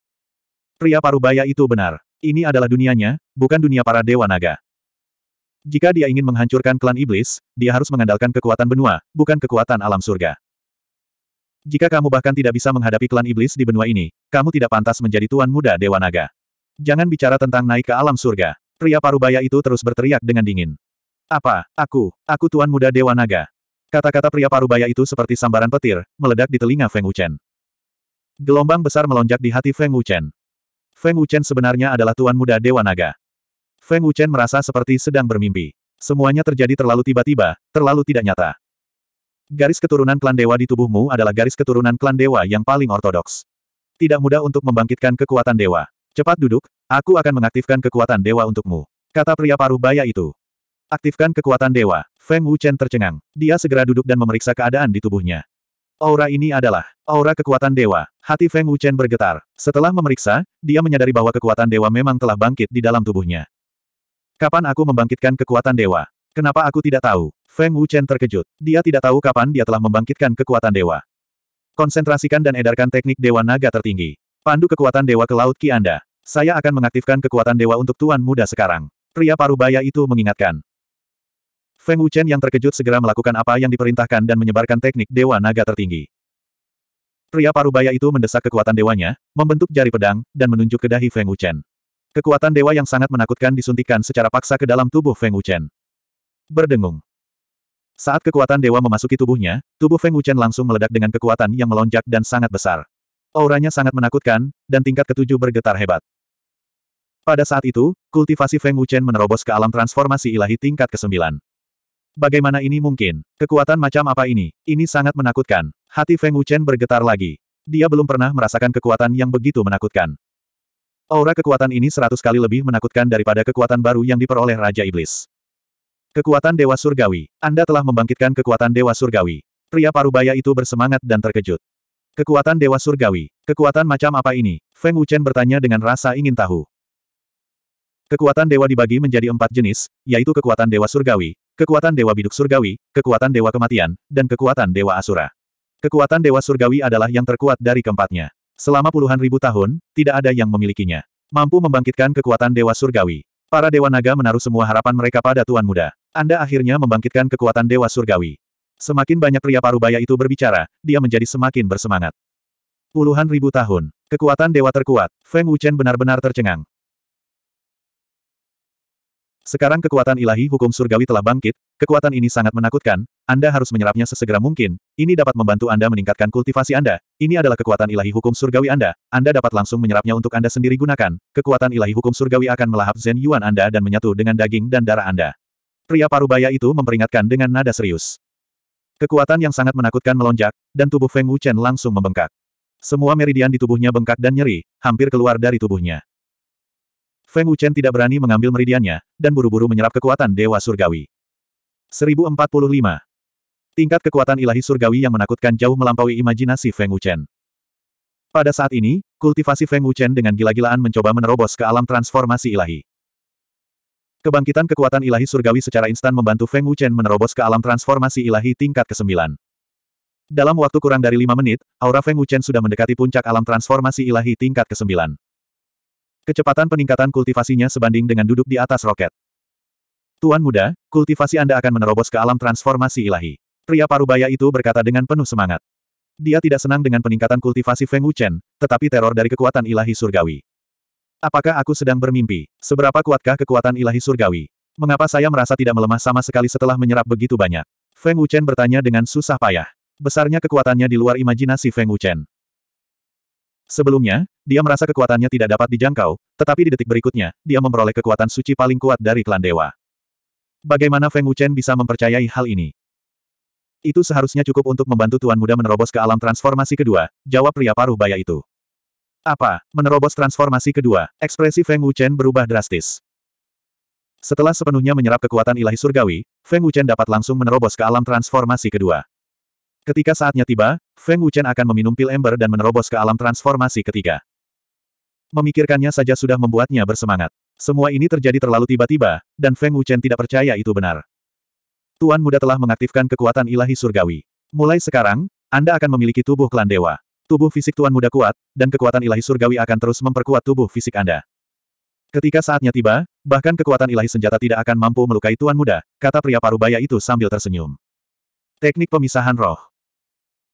Pria parubaya itu benar. Ini adalah dunianya, bukan dunia para dewa naga. Jika dia ingin menghancurkan klan iblis, dia harus mengandalkan kekuatan benua, bukan kekuatan alam surga. Jika kamu bahkan tidak bisa menghadapi klan iblis di benua ini, kamu tidak pantas menjadi tuan muda Dewa Naga. Jangan bicara tentang naik ke alam surga. Pria parubaya itu terus berteriak dengan dingin. Apa, aku, aku tuan muda Dewa Naga. Kata-kata pria parubaya itu seperti sambaran petir, meledak di telinga Feng Wuchen. Gelombang besar melonjak di hati Feng Wuchen. Feng Wuchen sebenarnya adalah tuan muda Dewa Naga. Feng Wuchen merasa seperti sedang bermimpi. Semuanya terjadi terlalu tiba-tiba, terlalu tidak nyata. Garis keturunan klan dewa di tubuhmu adalah garis keturunan klan dewa yang paling ortodoks. Tidak mudah untuk membangkitkan kekuatan dewa. Cepat duduk, aku akan mengaktifkan kekuatan dewa untukmu. Kata pria paruh baya itu. Aktifkan kekuatan dewa. Feng Wuchen tercengang. Dia segera duduk dan memeriksa keadaan di tubuhnya. Aura ini adalah aura kekuatan dewa. Hati Feng Wuchen bergetar. Setelah memeriksa, dia menyadari bahwa kekuatan dewa memang telah bangkit di dalam tubuhnya. Kapan aku membangkitkan kekuatan dewa? Kenapa aku tidak tahu? Feng Wuchen terkejut. Dia tidak tahu kapan dia telah membangkitkan kekuatan dewa. Konsentrasikan dan edarkan teknik dewa naga tertinggi. Pandu kekuatan dewa ke laut Ki Anda. Saya akan mengaktifkan kekuatan dewa untuk tuan muda sekarang. Pria parubaya itu mengingatkan. Feng Wuchen yang terkejut segera melakukan apa yang diperintahkan dan menyebarkan teknik dewa naga tertinggi. Pria parubaya itu mendesak kekuatan dewanya, membentuk jari pedang, dan menunjuk ke dahi Feng Wuchen. Kekuatan dewa yang sangat menakutkan disuntikkan secara paksa ke dalam tubuh Feng Wuchen. Berdengung. Saat kekuatan dewa memasuki tubuhnya, tubuh Feng Wuchen langsung meledak dengan kekuatan yang melonjak dan sangat besar. Auranya sangat menakutkan, dan tingkat ketujuh bergetar hebat. Pada saat itu, kultivasi Feng Wuchen menerobos ke alam transformasi ilahi tingkat ke-9. Bagaimana ini mungkin? Kekuatan macam apa ini? Ini sangat menakutkan. Hati Feng Wuchen bergetar lagi. Dia belum pernah merasakan kekuatan yang begitu menakutkan. Aura kekuatan ini seratus kali lebih menakutkan daripada kekuatan baru yang diperoleh Raja Iblis. Kekuatan Dewa Surgawi. Anda telah membangkitkan kekuatan Dewa Surgawi. Pria parubaya itu bersemangat dan terkejut. Kekuatan Dewa Surgawi. Kekuatan macam apa ini? Feng Wuchen bertanya dengan rasa ingin tahu. Kekuatan dewa dibagi menjadi empat jenis, yaitu kekuatan dewa surgawi, kekuatan dewa biduk surgawi, kekuatan dewa kematian, dan kekuatan dewa asura. Kekuatan dewa surgawi adalah yang terkuat dari keempatnya. Selama puluhan ribu tahun, tidak ada yang memilikinya. Mampu membangkitkan kekuatan dewa surgawi. Para dewa naga menaruh semua harapan mereka pada Tuan Muda. Anda akhirnya membangkitkan kekuatan dewa surgawi. Semakin banyak pria parubaya itu berbicara, dia menjadi semakin bersemangat. Puluhan ribu tahun, kekuatan dewa terkuat, Feng Wuchen benar-benar tercengang. Sekarang kekuatan ilahi hukum surgawi telah bangkit, kekuatan ini sangat menakutkan, Anda harus menyerapnya sesegera mungkin, ini dapat membantu Anda meningkatkan kultivasi Anda, ini adalah kekuatan ilahi hukum surgawi Anda, Anda dapat langsung menyerapnya untuk Anda sendiri gunakan, kekuatan ilahi hukum surgawi akan melahap Zen Yuan Anda dan menyatu dengan daging dan darah Anda. Pria parubaya itu memperingatkan dengan nada serius. Kekuatan yang sangat menakutkan melonjak, dan tubuh Feng Wuchen langsung membengkak. Semua meridian di tubuhnya bengkak dan nyeri, hampir keluar dari tubuhnya. Feng Wuchen tidak berani mengambil meridiannya, dan buru-buru menyerap kekuatan Dewa Surgawi. 1045. Tingkat kekuatan ilahi surgawi yang menakutkan jauh melampaui imajinasi Feng Wuchen. Pada saat ini, kultivasi Feng Wuchen dengan gila-gilaan mencoba menerobos ke alam transformasi ilahi. Kebangkitan kekuatan ilahi surgawi secara instan membantu Feng Wuchen menerobos ke alam transformasi ilahi tingkat ke-9. Dalam waktu kurang dari lima menit, aura Feng Wuchen sudah mendekati puncak alam transformasi ilahi tingkat ke-9. Kecepatan peningkatan kultivasinya sebanding dengan duduk di atas roket. Tuan muda, kultivasi Anda akan menerobos ke alam transformasi ilahi. Pria parubaya itu berkata dengan penuh semangat. Dia tidak senang dengan peningkatan kultivasi Feng Wuchen, tetapi teror dari kekuatan ilahi surgawi. Apakah aku sedang bermimpi? Seberapa kuatkah kekuatan ilahi surgawi? Mengapa saya merasa tidak melemah sama sekali setelah menyerap begitu banyak? Feng Wuchen bertanya dengan susah payah. Besarnya kekuatannya di luar imajinasi Feng Wuchen. Sebelumnya, dia merasa kekuatannya tidak dapat dijangkau, tetapi di detik berikutnya, dia memperoleh kekuatan suci paling kuat dari klan dewa. Bagaimana Feng Wuchen bisa mempercayai hal ini? Itu seharusnya cukup untuk membantu Tuan Muda menerobos ke alam transformasi kedua, jawab pria paruh baya itu. Apa, menerobos transformasi kedua, ekspresi Feng Wuchen berubah drastis. Setelah sepenuhnya menyerap kekuatan ilahi surgawi, Feng Wuchen dapat langsung menerobos ke alam transformasi kedua. Ketika saatnya tiba, Feng Wuchen akan meminum pil ember dan menerobos ke alam transformasi ketiga. Memikirkannya saja sudah membuatnya bersemangat. Semua ini terjadi terlalu tiba-tiba, dan Feng Wuchen tidak percaya itu benar. Tuan muda telah mengaktifkan kekuatan ilahi surgawi. Mulai sekarang, Anda akan memiliki tubuh klan dewa. Tubuh fisik Tuan muda kuat, dan kekuatan ilahi surgawi akan terus memperkuat tubuh fisik Anda. Ketika saatnya tiba, bahkan kekuatan ilahi senjata tidak akan mampu melukai Tuan muda, kata pria parubaya itu sambil tersenyum. Teknik pemisahan roh.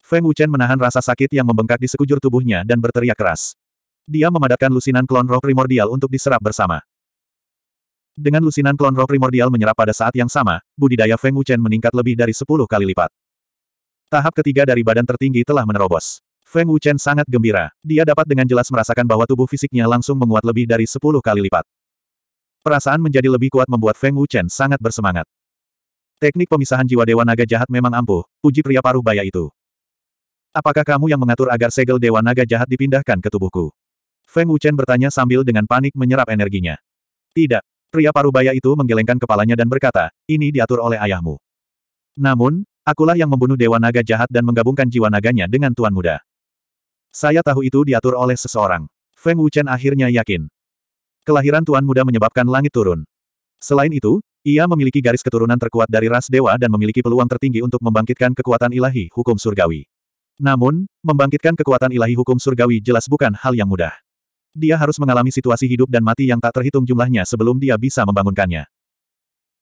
Feng Wuchen menahan rasa sakit yang membengkak di sekujur tubuhnya dan berteriak keras. Dia memadatkan lusinan klon roh primordial untuk diserap bersama. Dengan lusinan klon roh primordial menyerap pada saat yang sama, budidaya Feng Wuchen meningkat lebih dari 10 kali lipat. Tahap ketiga dari badan tertinggi telah menerobos. Feng Wuchen sangat gembira. Dia dapat dengan jelas merasakan bahwa tubuh fisiknya langsung menguat lebih dari 10 kali lipat. Perasaan menjadi lebih kuat membuat Feng Wuchen sangat bersemangat. Teknik pemisahan jiwa Dewa Naga jahat memang ampuh, uji pria paruh baya itu. Apakah kamu yang mengatur agar segel Dewa Naga jahat dipindahkan ke tubuhku? Feng Wuchen bertanya sambil dengan panik menyerap energinya. Tidak. Pria parubaya itu menggelengkan kepalanya dan berkata, ini diatur oleh ayahmu. Namun, akulah yang membunuh Dewa Naga jahat dan menggabungkan jiwa naganya dengan Tuan Muda. Saya tahu itu diatur oleh seseorang. Feng Wuchen akhirnya yakin. Kelahiran Tuan Muda menyebabkan langit turun. Selain itu, ia memiliki garis keturunan terkuat dari ras dewa dan memiliki peluang tertinggi untuk membangkitkan kekuatan ilahi hukum surgawi. Namun, membangkitkan kekuatan ilahi hukum surgawi jelas bukan hal yang mudah. Dia harus mengalami situasi hidup dan mati yang tak terhitung jumlahnya sebelum dia bisa membangunkannya.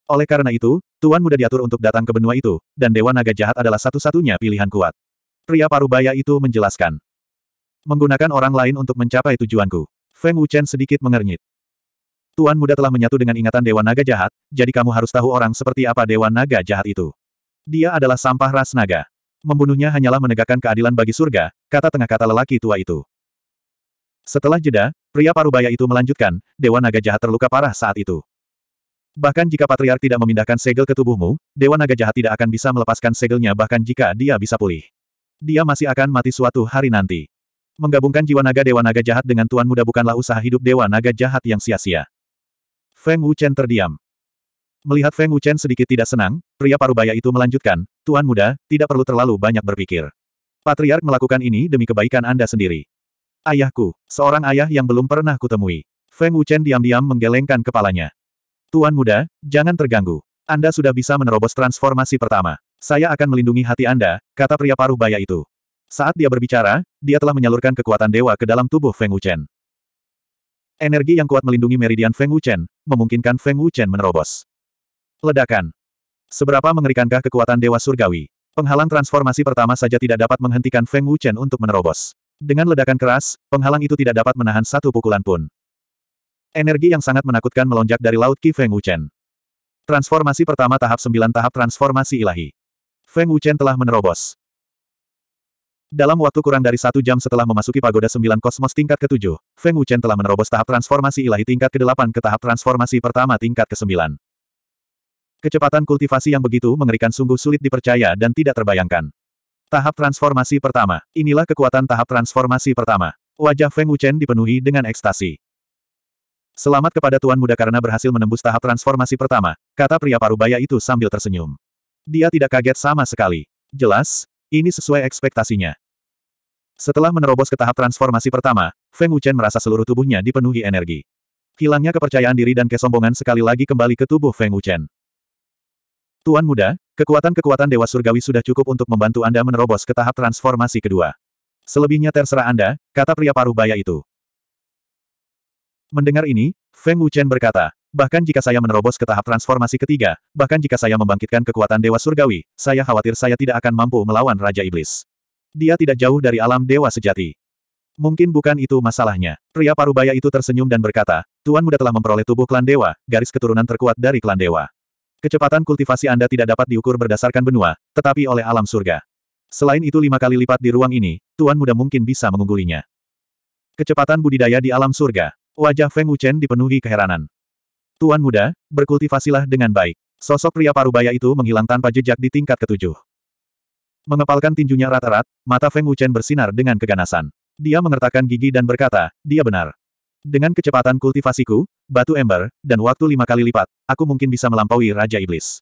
Oleh karena itu, Tuan Muda diatur untuk datang ke benua itu, dan Dewa Naga Jahat adalah satu-satunya pilihan kuat. Pria parubaya itu menjelaskan. Menggunakan orang lain untuk mencapai tujuanku. Feng Wuchen sedikit mengernyit. Tuan Muda telah menyatu dengan ingatan Dewa Naga Jahat, jadi kamu harus tahu orang seperti apa Dewa Naga Jahat itu. Dia adalah sampah ras naga. Membunuhnya hanyalah menegakkan keadilan bagi surga, kata tengah kata lelaki tua itu. Setelah jeda, pria parubaya itu melanjutkan, Dewa Naga Jahat terluka parah saat itu. Bahkan jika Patriark tidak memindahkan segel ke tubuhmu, Dewa Naga Jahat tidak akan bisa melepaskan segelnya bahkan jika dia bisa pulih. Dia masih akan mati suatu hari nanti. Menggabungkan jiwa naga Dewa Naga Jahat dengan Tuan Muda bukanlah usaha hidup Dewa Naga Jahat yang sia-sia. Feng Wuchen terdiam. Melihat Feng Wuchen sedikit tidak senang, pria parubaya itu melanjutkan, Tuan muda, tidak perlu terlalu banyak berpikir. Patriark melakukan ini demi kebaikan Anda sendiri. Ayahku, seorang ayah yang belum pernah kutemui. Feng Wuchen diam-diam menggelengkan kepalanya. Tuan muda, jangan terganggu. Anda sudah bisa menerobos transformasi pertama. Saya akan melindungi hati Anda, kata pria paruh baya itu. Saat dia berbicara, dia telah menyalurkan kekuatan dewa ke dalam tubuh Feng Wuchen. Energi yang kuat melindungi meridian Feng Wuchen, memungkinkan Feng Wuchen menerobos. Ledakan. Seberapa mengerikankah kekuatan Dewa Surgawi? Penghalang transformasi pertama saja tidak dapat menghentikan Feng Wuchen untuk menerobos. Dengan ledakan keras, penghalang itu tidak dapat menahan satu pukulan pun. Energi yang sangat menakutkan melonjak dari Laut Qi Feng Wuchen. Transformasi pertama tahap sembilan tahap transformasi ilahi. Feng Wuchen telah menerobos. Dalam waktu kurang dari satu jam setelah memasuki pagoda sembilan kosmos tingkat ke-7, Feng Wuchen telah menerobos tahap transformasi ilahi tingkat ke-8 ke tahap transformasi pertama tingkat ke-9. Kecepatan kultivasi yang begitu mengerikan sungguh sulit dipercaya dan tidak terbayangkan. Tahap transformasi pertama. Inilah kekuatan tahap transformasi pertama. Wajah Feng Wuchen dipenuhi dengan ekstasi. Selamat kepada Tuan Muda karena berhasil menembus tahap transformasi pertama, kata pria parubaya itu sambil tersenyum. Dia tidak kaget sama sekali. Jelas, ini sesuai ekspektasinya. Setelah menerobos ke tahap transformasi pertama, Feng Wuchen merasa seluruh tubuhnya dipenuhi energi. Hilangnya kepercayaan diri dan kesombongan sekali lagi kembali ke tubuh Feng Wuchen. Tuan muda, kekuatan-kekuatan Dewa Surgawi sudah cukup untuk membantu Anda menerobos ke tahap transformasi kedua. Selebihnya terserah Anda, kata pria paruh baya itu. Mendengar ini, Feng Wuchen berkata, bahkan jika saya menerobos ke tahap transformasi ketiga, bahkan jika saya membangkitkan kekuatan Dewa Surgawi, saya khawatir saya tidak akan mampu melawan Raja Iblis. Dia tidak jauh dari alam Dewa Sejati. Mungkin bukan itu masalahnya. Pria parubaya itu tersenyum dan berkata, Tuan muda telah memperoleh tubuh klan dewa, garis keturunan terkuat dari klan dewa. Kecepatan kultivasi Anda tidak dapat diukur berdasarkan benua, tetapi oleh alam surga. Selain itu lima kali lipat di ruang ini, Tuan Muda mungkin bisa mengunggulinya. Kecepatan budidaya di alam surga. Wajah Feng Wuchen dipenuhi keheranan. Tuan Muda, berkultivasilah dengan baik. Sosok pria parubaya itu menghilang tanpa jejak di tingkat ketujuh. Mengepalkan tinjunya rata rat mata Feng Wuchen bersinar dengan keganasan. Dia mengertakkan gigi dan berkata, dia benar. Dengan kecepatan kultivasiku, batu ember, dan waktu lima kali lipat, aku mungkin bisa melampaui Raja Iblis.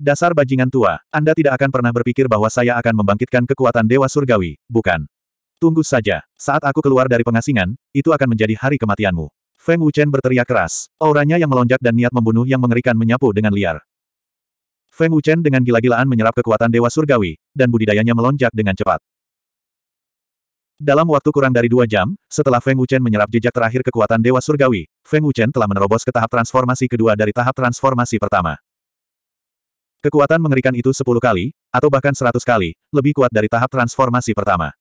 Dasar bajingan tua, Anda tidak akan pernah berpikir bahwa saya akan membangkitkan kekuatan Dewa Surgawi, bukan? Tunggu saja, saat aku keluar dari pengasingan, itu akan menjadi hari kematianmu. Feng Wuchen berteriak keras, auranya yang melonjak dan niat membunuh yang mengerikan menyapu dengan liar. Feng Wuchen dengan gila-gilaan menyerap kekuatan Dewa Surgawi, dan budidayanya melonjak dengan cepat. Dalam waktu kurang dari dua jam, setelah Feng Wuchen menyerap jejak terakhir kekuatan Dewa Surgawi, Feng Wuchen telah menerobos ke tahap transformasi kedua dari tahap transformasi pertama. Kekuatan mengerikan itu sepuluh kali, atau bahkan seratus kali, lebih kuat dari tahap transformasi pertama.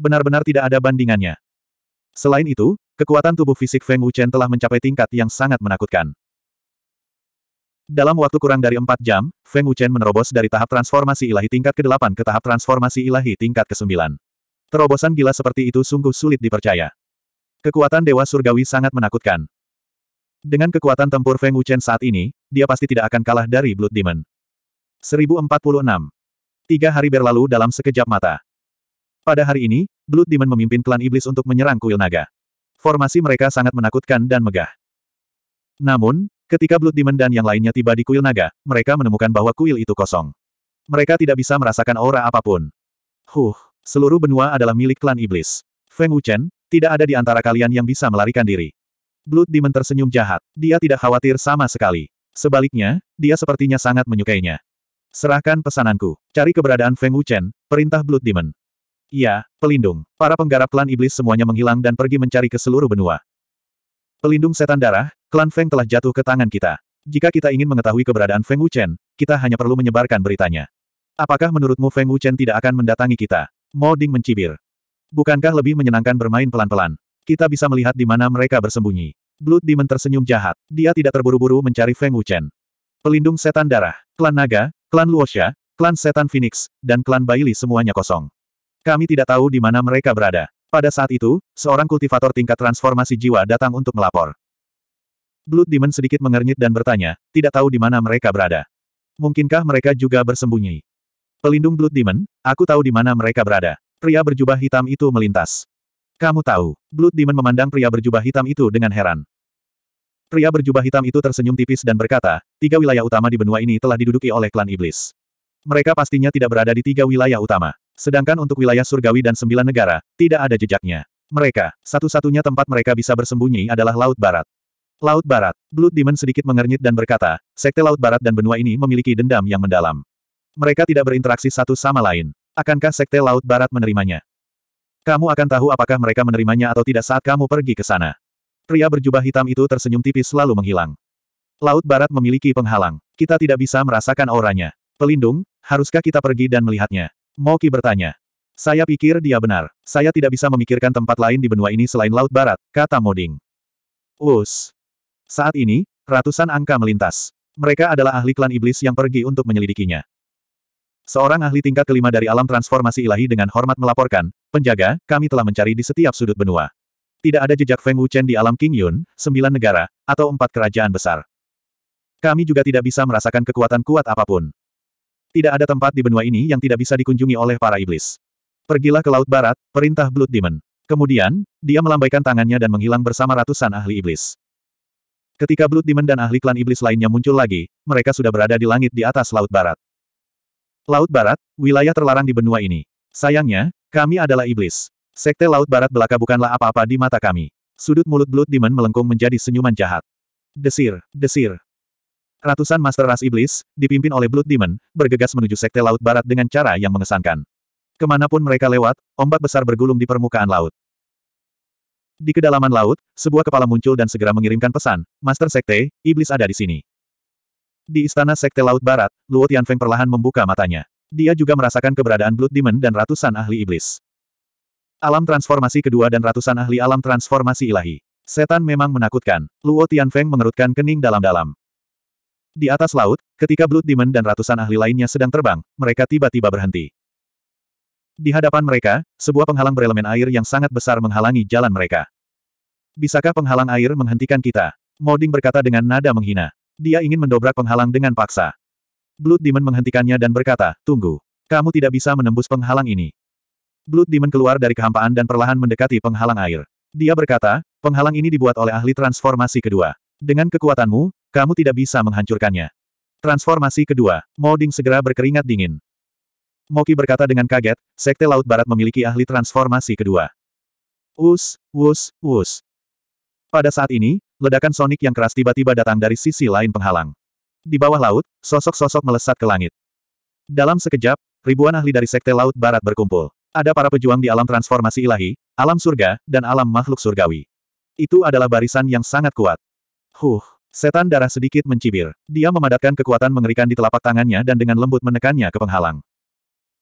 Benar-benar tidak ada bandingannya. Selain itu, kekuatan tubuh fisik Feng Wuchen telah mencapai tingkat yang sangat menakutkan. Dalam waktu kurang dari empat jam, Feng Wuchen menerobos dari tahap transformasi ilahi tingkat ke-8 ke tahap transformasi ilahi tingkat ke-9. Terobosan gila seperti itu sungguh sulit dipercaya. Kekuatan Dewa Surgawi sangat menakutkan. Dengan kekuatan tempur Feng Wuchen saat ini, dia pasti tidak akan kalah dari Blood Demon. 1046. Tiga hari berlalu dalam sekejap mata. Pada hari ini, Blood Demon memimpin klan iblis untuk menyerang kuil naga. Formasi mereka sangat menakutkan dan megah. Namun, ketika Blood Demon dan yang lainnya tiba di kuil naga, mereka menemukan bahwa kuil itu kosong. Mereka tidak bisa merasakan aura apapun. Huh, Seluruh benua adalah milik klan iblis. Feng Wuchen, tidak ada di antara kalian yang bisa melarikan diri. Blood Demon tersenyum jahat. Dia tidak khawatir sama sekali. Sebaliknya, dia sepertinya sangat menyukainya. Serahkan pesananku. Cari keberadaan Feng Wuchen, perintah Blood Demon. Iya, pelindung. Para penggarap klan iblis semuanya menghilang dan pergi mencari ke seluruh benua. Pelindung setan darah, klan Feng telah jatuh ke tangan kita. Jika kita ingin mengetahui keberadaan Feng Wuchen, kita hanya perlu menyebarkan beritanya. Apakah menurutmu Feng Wuchen tidak akan mendatangi kita? Mo Ding mencibir. Bukankah lebih menyenangkan bermain pelan-pelan? Kita bisa melihat di mana mereka bersembunyi. Blood Demon tersenyum jahat. Dia tidak terburu-buru mencari Feng Wuchen. Pelindung setan darah, klan naga, klan Luosha, klan setan Phoenix, dan klan Baili semuanya kosong. Kami tidak tahu di mana mereka berada. Pada saat itu, seorang kultivator tingkat transformasi jiwa datang untuk melapor. Blood Demon sedikit mengernyit dan bertanya, tidak tahu di mana mereka berada. Mungkinkah mereka juga bersembunyi? Pelindung Blood Demon, aku tahu di mana mereka berada. Pria berjubah hitam itu melintas. Kamu tahu, Blood Demon memandang pria berjubah hitam itu dengan heran. Pria berjubah hitam itu tersenyum tipis dan berkata, tiga wilayah utama di benua ini telah diduduki oleh klan iblis. Mereka pastinya tidak berada di tiga wilayah utama. Sedangkan untuk wilayah surgawi dan sembilan negara, tidak ada jejaknya. Mereka, satu-satunya tempat mereka bisa bersembunyi adalah Laut Barat. Laut Barat, Blood Demon sedikit mengernyit dan berkata, Sekte Laut Barat dan benua ini memiliki dendam yang mendalam. Mereka tidak berinteraksi satu sama lain. Akankah Sekte Laut Barat menerimanya? Kamu akan tahu apakah mereka menerimanya atau tidak saat kamu pergi ke sana. Pria berjubah hitam itu tersenyum tipis lalu menghilang. Laut Barat memiliki penghalang. Kita tidak bisa merasakan auranya. Pelindung, haruskah kita pergi dan melihatnya? Moki bertanya. Saya pikir dia benar. Saya tidak bisa memikirkan tempat lain di benua ini selain Laut Barat, kata Moding. Us. Saat ini, ratusan angka melintas. Mereka adalah ahli klan iblis yang pergi untuk menyelidikinya. Seorang ahli tingkat kelima dari alam transformasi ilahi dengan hormat melaporkan, penjaga, kami telah mencari di setiap sudut benua. Tidak ada jejak Feng Wuchen di alam King Yun, sembilan negara, atau empat kerajaan besar. Kami juga tidak bisa merasakan kekuatan kuat apapun. Tidak ada tempat di benua ini yang tidak bisa dikunjungi oleh para iblis. Pergilah ke Laut Barat, perintah Blood Demon. Kemudian, dia melambaikan tangannya dan menghilang bersama ratusan ahli iblis. Ketika Blood Demon dan ahli klan iblis lainnya muncul lagi, mereka sudah berada di langit di atas Laut Barat. Laut Barat, wilayah terlarang di benua ini. Sayangnya, kami adalah iblis. Sekte Laut Barat belaka bukanlah apa-apa di mata kami. Sudut mulut Blood Demon melengkung menjadi senyuman jahat. Desir, desir. Ratusan Master Ras Iblis, dipimpin oleh Blood Demon, bergegas menuju Sekte Laut Barat dengan cara yang mengesankan. Kemanapun mereka lewat, ombak besar bergulung di permukaan laut. Di kedalaman laut, sebuah kepala muncul dan segera mengirimkan pesan, Master Sekte, Iblis ada di sini. Di istana Sekte Laut Barat, Luo Tianfeng perlahan membuka matanya. Dia juga merasakan keberadaan Blood Demon dan ratusan ahli iblis. Alam transformasi kedua dan ratusan ahli alam transformasi ilahi. Setan memang menakutkan. Luo Tianfeng mengerutkan kening dalam-dalam. Di atas laut, ketika Blood Demon dan ratusan ahli lainnya sedang terbang, mereka tiba-tiba berhenti. Di hadapan mereka, sebuah penghalang berelemen air yang sangat besar menghalangi jalan mereka. Bisakah penghalang air menghentikan kita? Moding berkata dengan nada menghina. Dia ingin mendobrak penghalang dengan paksa. Blood Demon menghentikannya dan berkata, Tunggu. Kamu tidak bisa menembus penghalang ini. Blood Demon keluar dari kehampaan dan perlahan mendekati penghalang air. Dia berkata, penghalang ini dibuat oleh ahli transformasi kedua. Dengan kekuatanmu, kamu tidak bisa menghancurkannya. Transformasi kedua, Moding segera berkeringat dingin. Moki berkata dengan kaget, Sekte Laut Barat memiliki ahli transformasi kedua. Us, wus, wus. Pada saat ini, ledakan sonik yang keras tiba-tiba datang dari sisi lain penghalang. Di bawah laut, sosok-sosok melesat ke langit. Dalam sekejap, ribuan ahli dari Sekte Laut Barat berkumpul. Ada para pejuang di alam transformasi ilahi, alam surga, dan alam makhluk surgawi. Itu adalah barisan yang sangat kuat. Huh, setan darah sedikit mencibir. Dia memadatkan kekuatan mengerikan di telapak tangannya dan dengan lembut menekannya ke penghalang.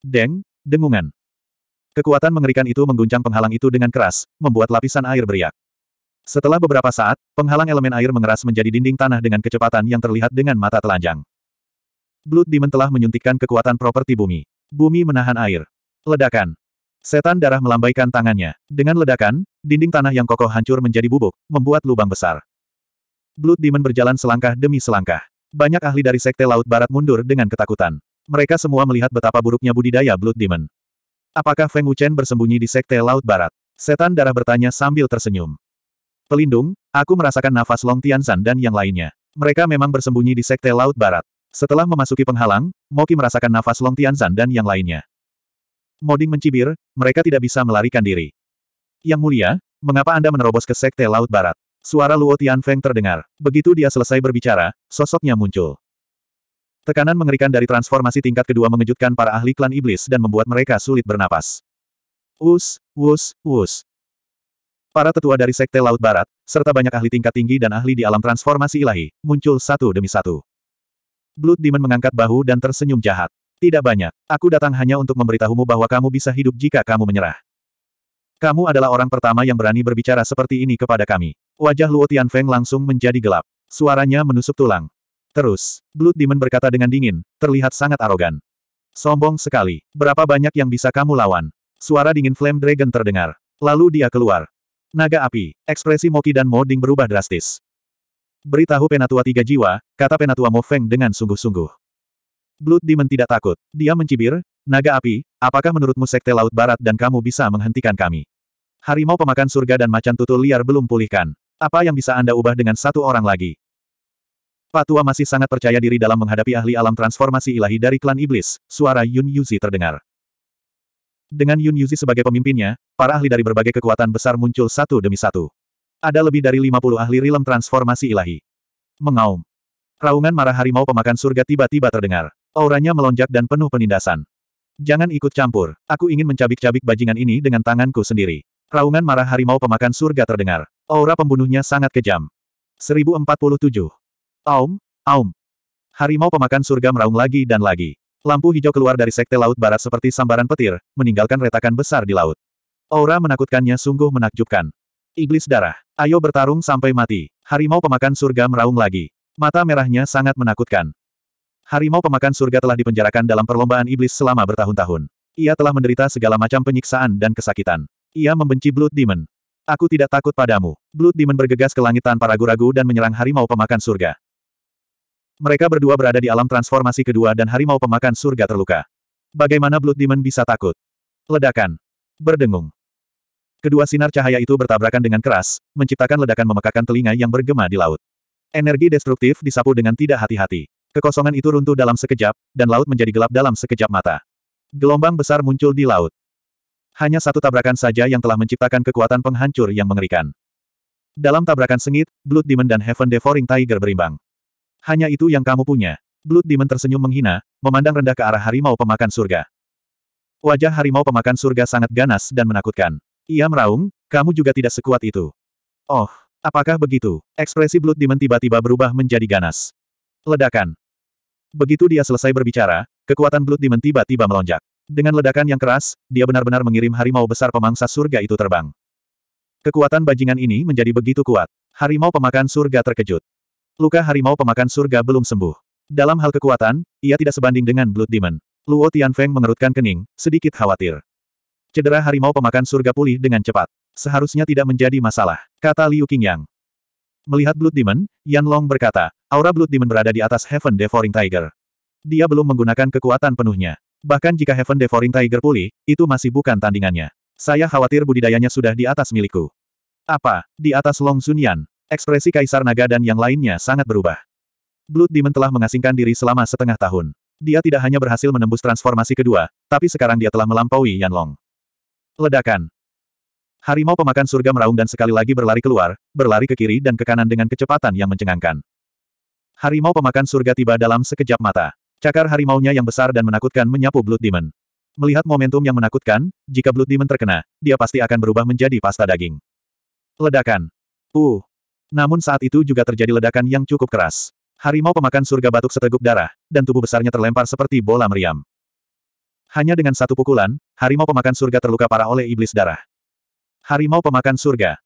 Deng, dengungan. Kekuatan mengerikan itu mengguncang penghalang itu dengan keras, membuat lapisan air beriak. Setelah beberapa saat, penghalang elemen air mengeras menjadi dinding tanah dengan kecepatan yang terlihat dengan mata telanjang. Blood Demon telah menyuntikkan kekuatan properti bumi. Bumi menahan air. Ledakan. Setan darah melambaikan tangannya. Dengan ledakan, dinding tanah yang kokoh hancur menjadi bubuk, membuat lubang besar. Blood Demon berjalan selangkah demi selangkah. Banyak ahli dari Sekte Laut Barat mundur dengan ketakutan. Mereka semua melihat betapa buruknya budidaya Blood Demon. Apakah Feng Wuchen bersembunyi di Sekte Laut Barat? Setan darah bertanya sambil tersenyum. Pelindung, aku merasakan nafas Long Tianzan dan yang lainnya. Mereka memang bersembunyi di Sekte Laut Barat. Setelah memasuki penghalang, Moki merasakan nafas Long Tianzan dan yang lainnya. Moding mencibir, mereka tidak bisa melarikan diri. Yang mulia, mengapa Anda menerobos ke Sekte Laut Barat? Suara Luo Tianfeng terdengar. Begitu dia selesai berbicara, sosoknya muncul. Tekanan mengerikan dari transformasi tingkat kedua mengejutkan para ahli klan iblis dan membuat mereka sulit bernapas. Us, us, us. Para tetua dari Sekte Laut Barat, serta banyak ahli tingkat tinggi dan ahli di alam transformasi ilahi, muncul satu demi satu. Blood Demon mengangkat bahu dan tersenyum jahat. Tidak banyak, aku datang hanya untuk memberitahumu bahwa kamu bisa hidup jika kamu menyerah. Kamu adalah orang pertama yang berani berbicara seperti ini kepada kami. Wajah Luo Tian Feng langsung menjadi gelap. Suaranya menusuk tulang. Terus, Blood Demon berkata dengan dingin, terlihat sangat arogan. Sombong sekali. Berapa banyak yang bisa kamu lawan? Suara dingin Flame Dragon terdengar. Lalu dia keluar. Naga api, ekspresi Moki dan Mo Ding berubah drastis. Beritahu penatua tiga jiwa, kata penatua Mo Feng dengan sungguh-sungguh. Blood Demon tidak takut. Dia mencibir, naga api, apakah menurutmu sekte Laut Barat dan kamu bisa menghentikan kami? Harimau pemakan surga dan macan tutul liar belum pulihkan. Apa yang bisa Anda ubah dengan satu orang lagi? Patua masih sangat percaya diri dalam menghadapi ahli alam transformasi ilahi dari klan iblis, suara Yun Yuzi terdengar. Dengan Yun Yuzi sebagai pemimpinnya, para ahli dari berbagai kekuatan besar muncul satu demi satu. Ada lebih dari 50 ahli rilem transformasi ilahi. Mengaum. Raungan marah harimau pemakan surga tiba-tiba terdengar. Auranya melonjak dan penuh penindasan. Jangan ikut campur, aku ingin mencabik-cabik bajingan ini dengan tanganku sendiri. Raungan marah harimau pemakan surga terdengar. Aura pembunuhnya sangat kejam. 1047. Aum, aum. Harimau pemakan surga meraung lagi dan lagi. Lampu hijau keluar dari sekte laut barat seperti sambaran petir, meninggalkan retakan besar di laut. Aura menakutkannya sungguh menakjubkan. Iblis darah. Ayo bertarung sampai mati. Harimau pemakan surga meraung lagi. Mata merahnya sangat menakutkan. Harimau pemakan surga telah dipenjarakan dalam perlombaan iblis selama bertahun-tahun. Ia telah menderita segala macam penyiksaan dan kesakitan. Ia membenci Blood Demon. Aku tidak takut padamu. Blood Demon bergegas ke langit tanpa ragu-ragu dan menyerang harimau pemakan surga. Mereka berdua berada di alam transformasi kedua dan harimau pemakan surga terluka. Bagaimana Blood Demon bisa takut? Ledakan. Berdengung. Kedua sinar cahaya itu bertabrakan dengan keras, menciptakan ledakan memekakan telinga yang bergema di laut. Energi destruktif disapu dengan tidak hati-hati. Kekosongan itu runtuh dalam sekejap, dan laut menjadi gelap dalam sekejap mata. Gelombang besar muncul di laut. Hanya satu tabrakan saja yang telah menciptakan kekuatan penghancur yang mengerikan. Dalam tabrakan sengit, Blood Demon dan Heaven Devouring Tiger berimbang. Hanya itu yang kamu punya. Blood Demon tersenyum menghina, memandang rendah ke arah harimau pemakan surga. Wajah harimau pemakan surga sangat ganas dan menakutkan. Ia meraung, kamu juga tidak sekuat itu. Oh, apakah begitu? Ekspresi Blood Demon tiba-tiba berubah menjadi ganas. Ledakan. Begitu dia selesai berbicara, kekuatan Blood Demon tiba-tiba melonjak. Dengan ledakan yang keras, dia benar-benar mengirim harimau besar pemangsa surga itu terbang. Kekuatan bajingan ini menjadi begitu kuat. Harimau pemakan surga terkejut. Luka harimau pemakan surga belum sembuh. Dalam hal kekuatan, ia tidak sebanding dengan Blood Demon. Luo Tianfeng mengerutkan kening, sedikit khawatir. Cedera harimau pemakan surga pulih dengan cepat. Seharusnya tidak menjadi masalah, kata Liu Qingyang. Melihat Blood Demon, Yan Long berkata, aura Blood Demon berada di atas Heaven Devouring Tiger. Dia belum menggunakan kekuatan penuhnya. Bahkan jika Heaven Devouring Tiger pulih, itu masih bukan tandingannya. Saya khawatir budidayanya sudah di atas milikku. Apa? Di atas Long Sun Ekspresi Kaisar Naga dan yang lainnya sangat berubah. Blood Demon telah mengasingkan diri selama setengah tahun. Dia tidak hanya berhasil menembus transformasi kedua, tapi sekarang dia telah melampaui Yan Long. Ledakan. Harimau pemakan surga meraung dan sekali lagi berlari keluar, berlari ke kiri dan ke kanan dengan kecepatan yang mencengangkan. Harimau pemakan surga tiba dalam sekejap mata. Cakar harimaunya yang besar dan menakutkan menyapu Blood Demon. Melihat momentum yang menakutkan, jika Blood Demon terkena, dia pasti akan berubah menjadi pasta daging. Ledakan. Uh, namun saat itu juga terjadi ledakan yang cukup keras. Harimau pemakan surga batuk seteguk darah, dan tubuh besarnya terlempar seperti bola meriam. Hanya dengan satu pukulan, harimau pemakan surga terluka parah oleh iblis darah. Harimau pemakan surga.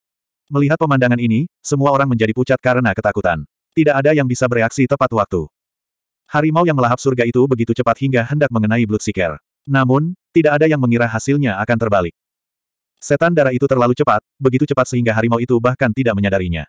Melihat pemandangan ini, semua orang menjadi pucat karena ketakutan. Tidak ada yang bisa bereaksi tepat waktu. Harimau yang melahap surga itu begitu cepat hingga hendak mengenai Bloodseeker. Namun, tidak ada yang mengira hasilnya akan terbalik. Setan darah itu terlalu cepat, begitu cepat sehingga harimau itu bahkan tidak menyadarinya.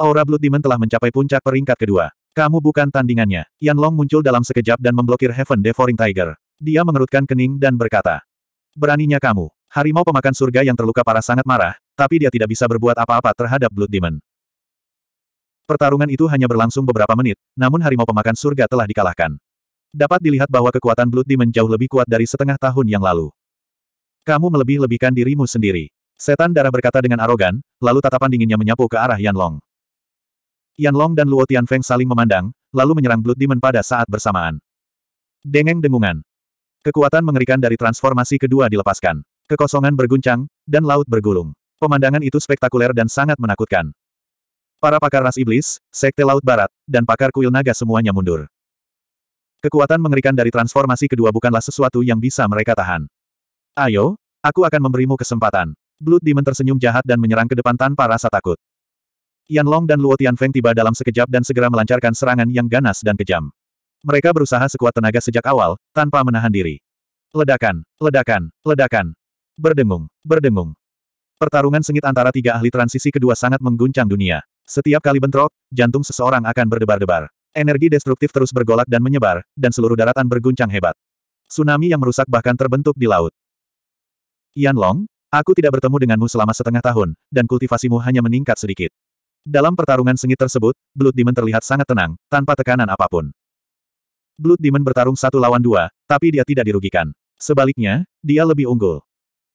Aura Blood Demon telah mencapai puncak peringkat kedua. Kamu bukan tandingannya. Yan Long muncul dalam sekejap dan memblokir Heaven Devouring Tiger. Dia mengerutkan kening dan berkata. Beraninya kamu. Harimau pemakan surga yang terluka parah sangat marah, tapi dia tidak bisa berbuat apa-apa terhadap Blood Demon. Pertarungan itu hanya berlangsung beberapa menit, namun harimau pemakan surga telah dikalahkan. Dapat dilihat bahwa kekuatan Blood Demon jauh lebih kuat dari setengah tahun yang lalu. Kamu melebih-lebihkan dirimu sendiri. Setan darah berkata dengan arogan, lalu tatapan dinginnya menyapu ke arah Yan Long. Yan Long dan Luo Feng saling memandang, lalu menyerang Blood Demon pada saat bersamaan. Dengeng dengungan. Kekuatan mengerikan dari transformasi kedua dilepaskan. Kekosongan berguncang, dan laut bergulung. Pemandangan itu spektakuler dan sangat menakutkan. Para pakar ras iblis, sekte laut barat, dan pakar kuil naga semuanya mundur. Kekuatan mengerikan dari transformasi kedua bukanlah sesuatu yang bisa mereka tahan. Ayo, aku akan memberimu kesempatan. Blood Demon tersenyum jahat dan menyerang ke depan tanpa rasa takut. Yan Long dan Luo Feng tiba dalam sekejap dan segera melancarkan serangan yang ganas dan kejam. Mereka berusaha sekuat tenaga sejak awal, tanpa menahan diri. Ledakan, ledakan, ledakan. Berdengung, berdengung. Pertarungan sengit antara tiga ahli transisi kedua sangat mengguncang dunia. Setiap kali bentrok, jantung seseorang akan berdebar-debar. Energi destruktif terus bergolak dan menyebar, dan seluruh daratan berguncang hebat. Tsunami yang merusak bahkan terbentuk di laut. Yan Long, aku tidak bertemu denganmu selama setengah tahun, dan kultivasimu hanya meningkat sedikit. Dalam pertarungan sengit tersebut, Blood Demon terlihat sangat tenang, tanpa tekanan apapun. Blood Demon bertarung satu lawan dua, tapi dia tidak dirugikan. Sebaliknya, dia lebih unggul.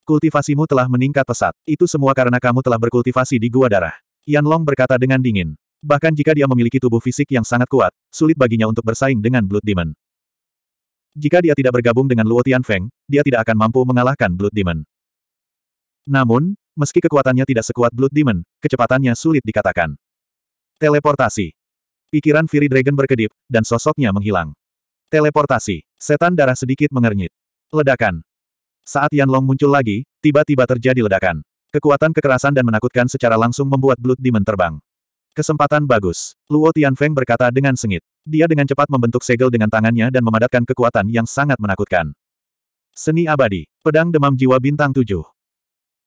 Kultivasimu telah meningkat pesat. Itu semua karena kamu telah berkultivasi di gua darah. Yan Long berkata dengan dingin. Bahkan jika dia memiliki tubuh fisik yang sangat kuat, sulit baginya untuk bersaing dengan Blood Demon. Jika dia tidak bergabung dengan Luo Tianfeng, dia tidak akan mampu mengalahkan Blood Demon. Namun, meski kekuatannya tidak sekuat Blood Demon, kecepatannya sulit dikatakan. Teleportasi. Pikiran Fury Dragon berkedip, dan sosoknya menghilang. Teleportasi. Setan darah sedikit mengernyit. Ledakan. Saat Yan Long muncul lagi, tiba-tiba terjadi ledakan. Kekuatan kekerasan dan menakutkan secara langsung membuat Blood Demon terbang. Kesempatan bagus. Luo Feng berkata dengan sengit. Dia dengan cepat membentuk segel dengan tangannya dan memadatkan kekuatan yang sangat menakutkan. Seni abadi. Pedang demam jiwa bintang tujuh.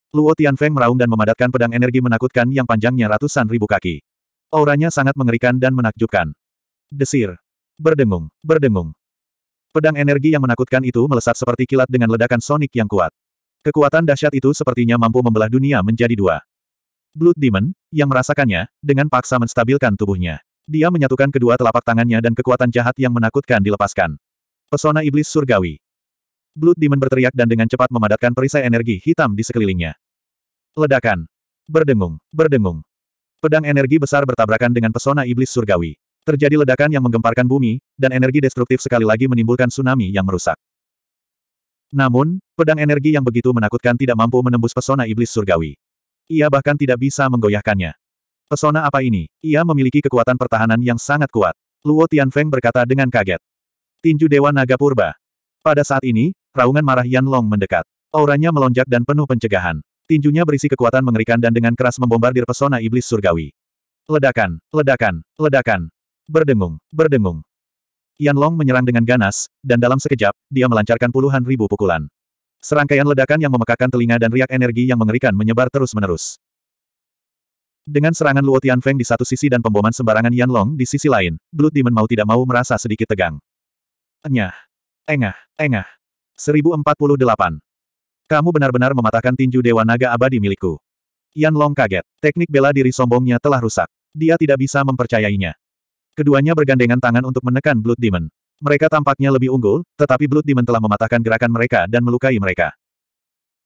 Luo Tianfeng meraung dan memadatkan pedang energi menakutkan yang panjangnya ratusan ribu kaki. Auranya sangat mengerikan dan menakjubkan. Desir. Berdengung, berdengung. Pedang energi yang menakutkan itu melesat seperti kilat dengan ledakan sonik yang kuat. Kekuatan dahsyat itu sepertinya mampu membelah dunia menjadi dua. Blood Demon, yang merasakannya, dengan paksa menstabilkan tubuhnya. Dia menyatukan kedua telapak tangannya dan kekuatan jahat yang menakutkan dilepaskan. Pesona Iblis Surgawi. Blood Demon berteriak dan dengan cepat memadatkan perisai energi hitam di sekelilingnya. Ledakan. Berdengung, berdengung. Pedang energi besar bertabrakan dengan pesona iblis surgawi. Terjadi ledakan yang menggemparkan bumi, dan energi destruktif sekali lagi menimbulkan tsunami yang merusak. Namun, pedang energi yang begitu menakutkan tidak mampu menembus pesona iblis surgawi. Ia bahkan tidak bisa menggoyahkannya. Pesona apa ini? Ia memiliki kekuatan pertahanan yang sangat kuat. Luo Tianfeng berkata dengan kaget. Tinju Dewa Naga Purba. Pada saat ini, Raungan marah Yan Long mendekat. Auranya melonjak dan penuh pencegahan. Tinjunya berisi kekuatan mengerikan dan dengan keras membombardir pesona iblis surgawi. Ledakan, ledakan, ledakan. Berdengung, berdengung. Yan Long menyerang dengan ganas, dan dalam sekejap, dia melancarkan puluhan ribu pukulan. Serangkaian ledakan yang memekakan telinga dan riak energi yang mengerikan menyebar terus-menerus. Dengan serangan Luo Tian Feng di satu sisi dan pemboman sembarangan Yan Long di sisi lain, Blood Demon mau tidak mau merasa sedikit tegang. Enyah. Engah, engah. 1048. Kamu benar-benar mematahkan tinju Dewa Naga Abadi milikku. Yan Long kaget. Teknik bela diri sombongnya telah rusak. Dia tidak bisa mempercayainya. Keduanya bergandengan tangan untuk menekan Blood Demon. Mereka tampaknya lebih unggul, tetapi Blood Demon telah mematahkan gerakan mereka dan melukai mereka.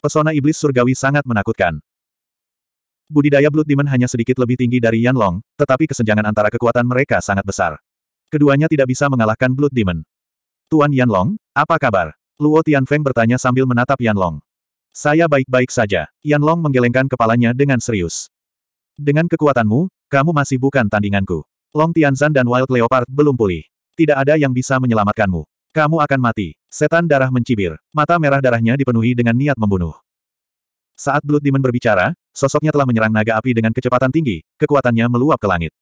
Pesona iblis surgawi sangat menakutkan. Budidaya Blood Demon hanya sedikit lebih tinggi dari Yan Long, tetapi kesenjangan antara kekuatan mereka sangat besar. Keduanya tidak bisa mengalahkan Blood Demon. Tuan Yan Long, apa kabar? Luo Tianfeng bertanya sambil menatap Yan Long. Saya baik-baik saja. Yan Long menggelengkan kepalanya dengan serius. Dengan kekuatanmu, kamu masih bukan tandinganku. Long Tianzan dan Wild Leopard belum pulih. Tidak ada yang bisa menyelamatkanmu. Kamu akan mati. Setan darah mencibir. Mata merah darahnya dipenuhi dengan niat membunuh. Saat Blood Demon berbicara, sosoknya telah menyerang naga api dengan kecepatan tinggi, kekuatannya meluap ke langit.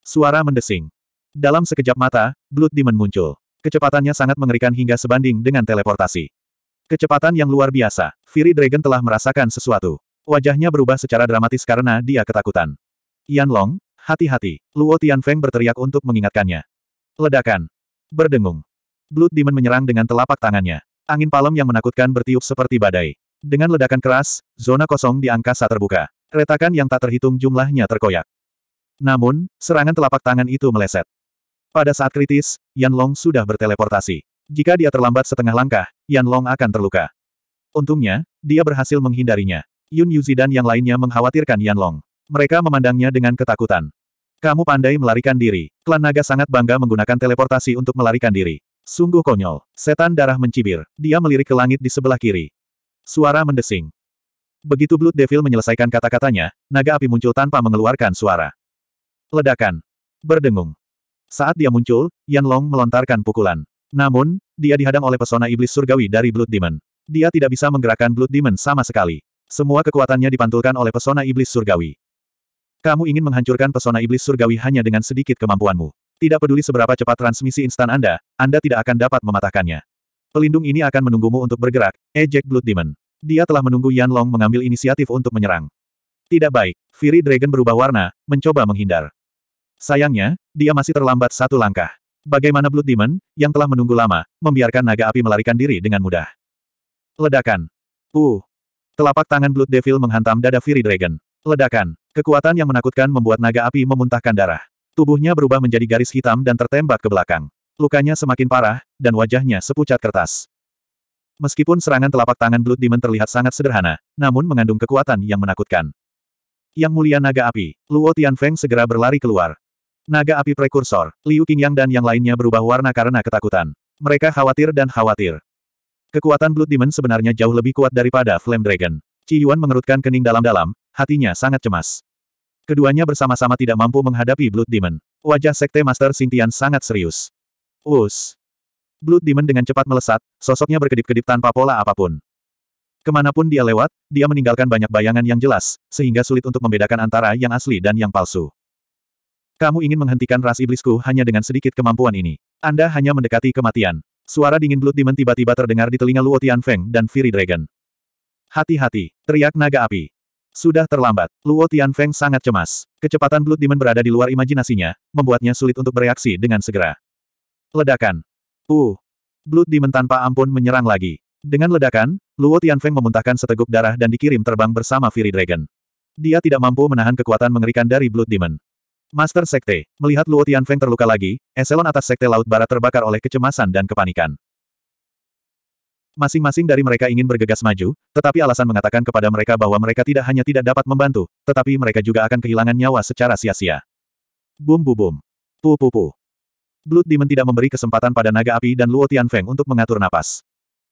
Suara mendesing. Dalam sekejap mata, Blood Demon muncul. Kecepatannya sangat mengerikan hingga sebanding dengan teleportasi. Kecepatan yang luar biasa. Fury Dragon telah merasakan sesuatu. Wajahnya berubah secara dramatis karena dia ketakutan. Yan Long, hati-hati. Luo Tianfeng berteriak untuk mengingatkannya. Ledakan. Berdengung. Blood Demon menyerang dengan telapak tangannya. Angin palem yang menakutkan bertiup seperti badai. Dengan ledakan keras, zona kosong di angkasa terbuka. Retakan yang tak terhitung jumlahnya terkoyak. Namun, serangan telapak tangan itu meleset. Pada saat kritis, Yan Long sudah berteleportasi. Jika dia terlambat setengah langkah, Yan Long akan terluka. Untungnya, dia berhasil menghindarinya. Yun Yuzi dan yang lainnya mengkhawatirkan Yan Long. Mereka memandangnya dengan ketakutan. Kamu pandai melarikan diri. Klan naga sangat bangga menggunakan teleportasi untuk melarikan diri. Sungguh konyol. Setan darah mencibir. Dia melirik ke langit di sebelah kiri. Suara mendesing. Begitu Blood Devil menyelesaikan kata-katanya, naga api muncul tanpa mengeluarkan suara. Ledakan. Berdengung. Saat dia muncul, Yan Long melontarkan pukulan. Namun, dia dihadang oleh pesona iblis surgawi dari Blood Demon. Dia tidak bisa menggerakkan Blood Demon sama sekali. Semua kekuatannya dipantulkan oleh pesona iblis surgawi. Kamu ingin menghancurkan pesona iblis surgawi hanya dengan sedikit kemampuanmu. Tidak peduli seberapa cepat transmisi instan Anda, Anda tidak akan dapat mematahkannya. Pelindung ini akan menunggumu untuk bergerak, ejek Blood Demon. Dia telah menunggu Yan Long mengambil inisiatif untuk menyerang. Tidak baik, Fury Dragon berubah warna, mencoba menghindar. Sayangnya, dia masih terlambat satu langkah. Bagaimana Blood Demon, yang telah menunggu lama, membiarkan naga api melarikan diri dengan mudah. Ledakan. Uh. Telapak tangan Blood Devil menghantam dada Fury Dragon. Ledakan. Kekuatan yang menakutkan membuat naga api memuntahkan darah. Tubuhnya berubah menjadi garis hitam dan tertembak ke belakang. Lukanya semakin parah, dan wajahnya sepucat kertas. Meskipun serangan telapak tangan Blood Demon terlihat sangat sederhana, namun mengandung kekuatan yang menakutkan. Yang mulia naga api, Luo Tianfeng segera berlari keluar. Naga api prekursor, Liu Qingyang dan yang lainnya berubah warna karena ketakutan. Mereka khawatir dan khawatir. Kekuatan Blood Demon sebenarnya jauh lebih kuat daripada Flame Dragon. Ci Yuan mengerutkan kening dalam-dalam, hatinya sangat cemas. Keduanya bersama-sama tidak mampu menghadapi Blood Demon. Wajah Sekte Master sintian sangat serius. Us. Blood Demon dengan cepat melesat, sosoknya berkedip-kedip tanpa pola apapun. Kemanapun dia lewat, dia meninggalkan banyak bayangan yang jelas, sehingga sulit untuk membedakan antara yang asli dan yang palsu. Kamu ingin menghentikan ras iblisku hanya dengan sedikit kemampuan ini. Anda hanya mendekati kematian. Suara dingin Blood Demon tiba-tiba terdengar di telinga Luo Tianfeng dan Fury Dragon. Hati-hati, teriak naga api. Sudah terlambat, Luo Tianfeng sangat cemas. Kecepatan Blood Demon berada di luar imajinasinya, membuatnya sulit untuk bereaksi dengan segera. Ledakan. Uh. Blood Demon tanpa ampun menyerang lagi. Dengan ledakan, Luo Tianfeng memuntahkan seteguk darah dan dikirim terbang bersama Fury Dragon. Dia tidak mampu menahan kekuatan mengerikan dari Blood Demon. Master Sekte, melihat Luo Tianfeng terluka lagi, eselon atas Sekte Laut Barat terbakar oleh kecemasan dan kepanikan. Masing-masing dari mereka ingin bergegas maju, tetapi alasan mengatakan kepada mereka bahwa mereka tidak hanya tidak dapat membantu, tetapi mereka juga akan kehilangan nyawa secara sia-sia. Bum bu bum. Pu pu pu. Blood Demon tidak memberi kesempatan pada naga api dan Luo Tianfeng untuk mengatur napas.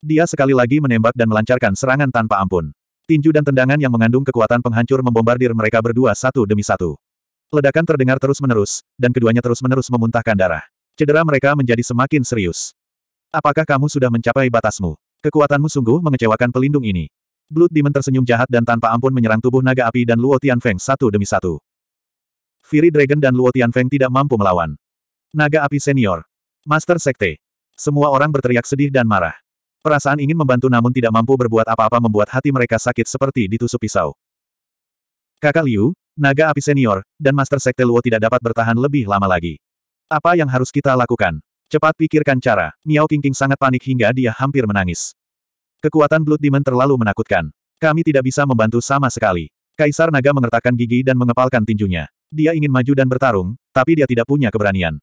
Dia sekali lagi menembak dan melancarkan serangan tanpa ampun. Tinju dan tendangan yang mengandung kekuatan penghancur membombardir mereka berdua satu demi satu. Ledakan terdengar terus-menerus, dan keduanya terus-menerus memuntahkan darah. Cedera mereka menjadi semakin serius. Apakah kamu sudah mencapai batasmu? Kekuatanmu sungguh mengecewakan pelindung ini. Blood Demon tersenyum jahat dan tanpa ampun menyerang tubuh naga api dan Luo Tianfeng satu demi satu. Fury Dragon dan Luo Tianfeng tidak mampu melawan. Naga api senior. Master Sekte. Semua orang berteriak sedih dan marah. Perasaan ingin membantu namun tidak mampu berbuat apa-apa membuat hati mereka sakit seperti ditusuk pisau. Kakak Liu, Naga api senior, dan Master Sekte Luo tidak dapat bertahan lebih lama lagi. Apa yang harus kita lakukan? Cepat pikirkan cara. Miao King sangat panik hingga dia hampir menangis. Kekuatan Blood Demon terlalu menakutkan. Kami tidak bisa membantu sama sekali. Kaisar Naga mengertakkan gigi dan mengepalkan tinjunya. Dia ingin maju dan bertarung, tapi dia tidak punya keberanian.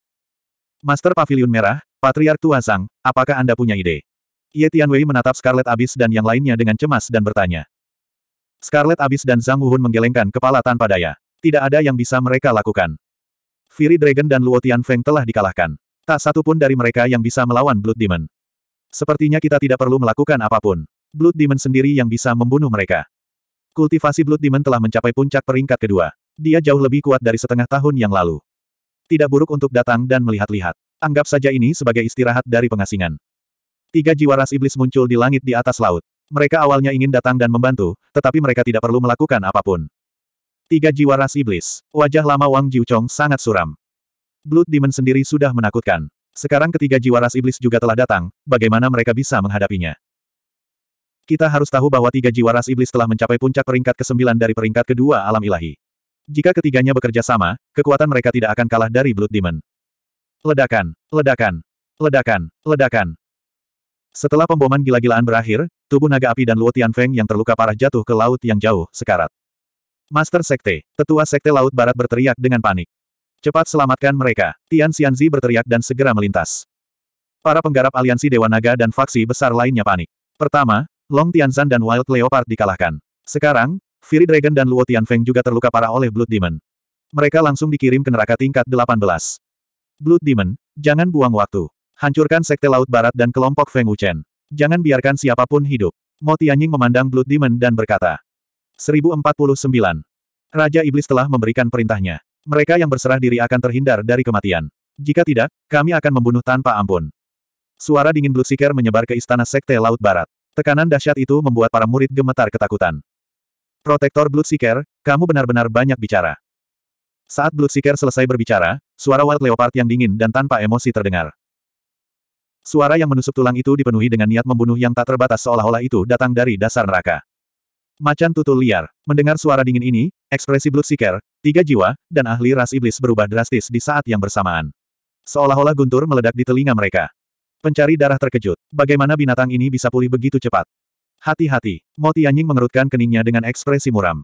Master Pavilion Merah, Patriark Tua Zhang, apakah Anda punya ide? Ye Tianwei menatap Scarlet Abyss dan yang lainnya dengan cemas dan bertanya. Scarlet Abyss dan Zhang Wuhun menggelengkan kepala tanpa daya. Tidak ada yang bisa mereka lakukan. Fury Dragon dan Luo Feng telah dikalahkan. Tak satu pun dari mereka yang bisa melawan Blood Demon. Sepertinya kita tidak perlu melakukan apapun. Blood Demon sendiri yang bisa membunuh mereka. Kultivasi Blood Demon telah mencapai puncak peringkat kedua. Dia jauh lebih kuat dari setengah tahun yang lalu. Tidak buruk untuk datang dan melihat-lihat. Anggap saja ini sebagai istirahat dari pengasingan. Tiga jiwa ras iblis muncul di langit di atas laut. Mereka awalnya ingin datang dan membantu, tetapi mereka tidak perlu melakukan apapun. Tiga jiwa ras iblis. Wajah lama Wang Jiuchong sangat suram. Blood Demon sendiri sudah menakutkan. Sekarang ketiga jiwa ras iblis juga telah datang, bagaimana mereka bisa menghadapinya? Kita harus tahu bahwa tiga jiwa ras iblis telah mencapai puncak peringkat ke-9 dari peringkat kedua alam ilahi. Jika ketiganya bekerja sama, kekuatan mereka tidak akan kalah dari Blood Demon. Ledakan, ledakan, ledakan, ledakan. Setelah pemboman gila-gilaan berakhir, Tubuh naga api dan Luo Tianfeng yang terluka parah jatuh ke laut yang jauh, sekarat. Master Sekte, tetua Sekte Laut Barat berteriak dengan panik. Cepat selamatkan mereka, Tian Xianzi berteriak dan segera melintas. Para penggarap aliansi Dewa Naga dan faksi besar lainnya panik. Pertama, Long Tianzan dan Wild Leopard dikalahkan. Sekarang, Fury Dragon dan Luo Tianfeng juga terluka parah oleh Blood Demon. Mereka langsung dikirim ke neraka tingkat 18. Blood Demon, jangan buang waktu. Hancurkan Sekte Laut Barat dan kelompok Feng Wuchen. Jangan biarkan siapapun hidup. Mo Tianying memandang Blood Demon dan berkata. 1049. Raja Iblis telah memberikan perintahnya. Mereka yang berserah diri akan terhindar dari kematian. Jika tidak, kami akan membunuh tanpa ampun. Suara dingin Blue Seeker menyebar ke istana Sekte Laut Barat. Tekanan dahsyat itu membuat para murid gemetar ketakutan. Protektor Blood Seeker, kamu benar-benar banyak bicara. Saat Blood Seeker selesai berbicara, suara Wild Leopard yang dingin dan tanpa emosi terdengar. Suara yang menusuk tulang itu dipenuhi dengan niat membunuh yang tak terbatas seolah-olah itu datang dari dasar neraka. Macan tutul liar. Mendengar suara dingin ini, ekspresi Bloodseeker, tiga jiwa, dan ahli ras iblis berubah drastis di saat yang bersamaan. Seolah-olah guntur meledak di telinga mereka. Pencari darah terkejut. Bagaimana binatang ini bisa pulih begitu cepat? Hati-hati. Moti Anjing mengerutkan keningnya dengan ekspresi muram.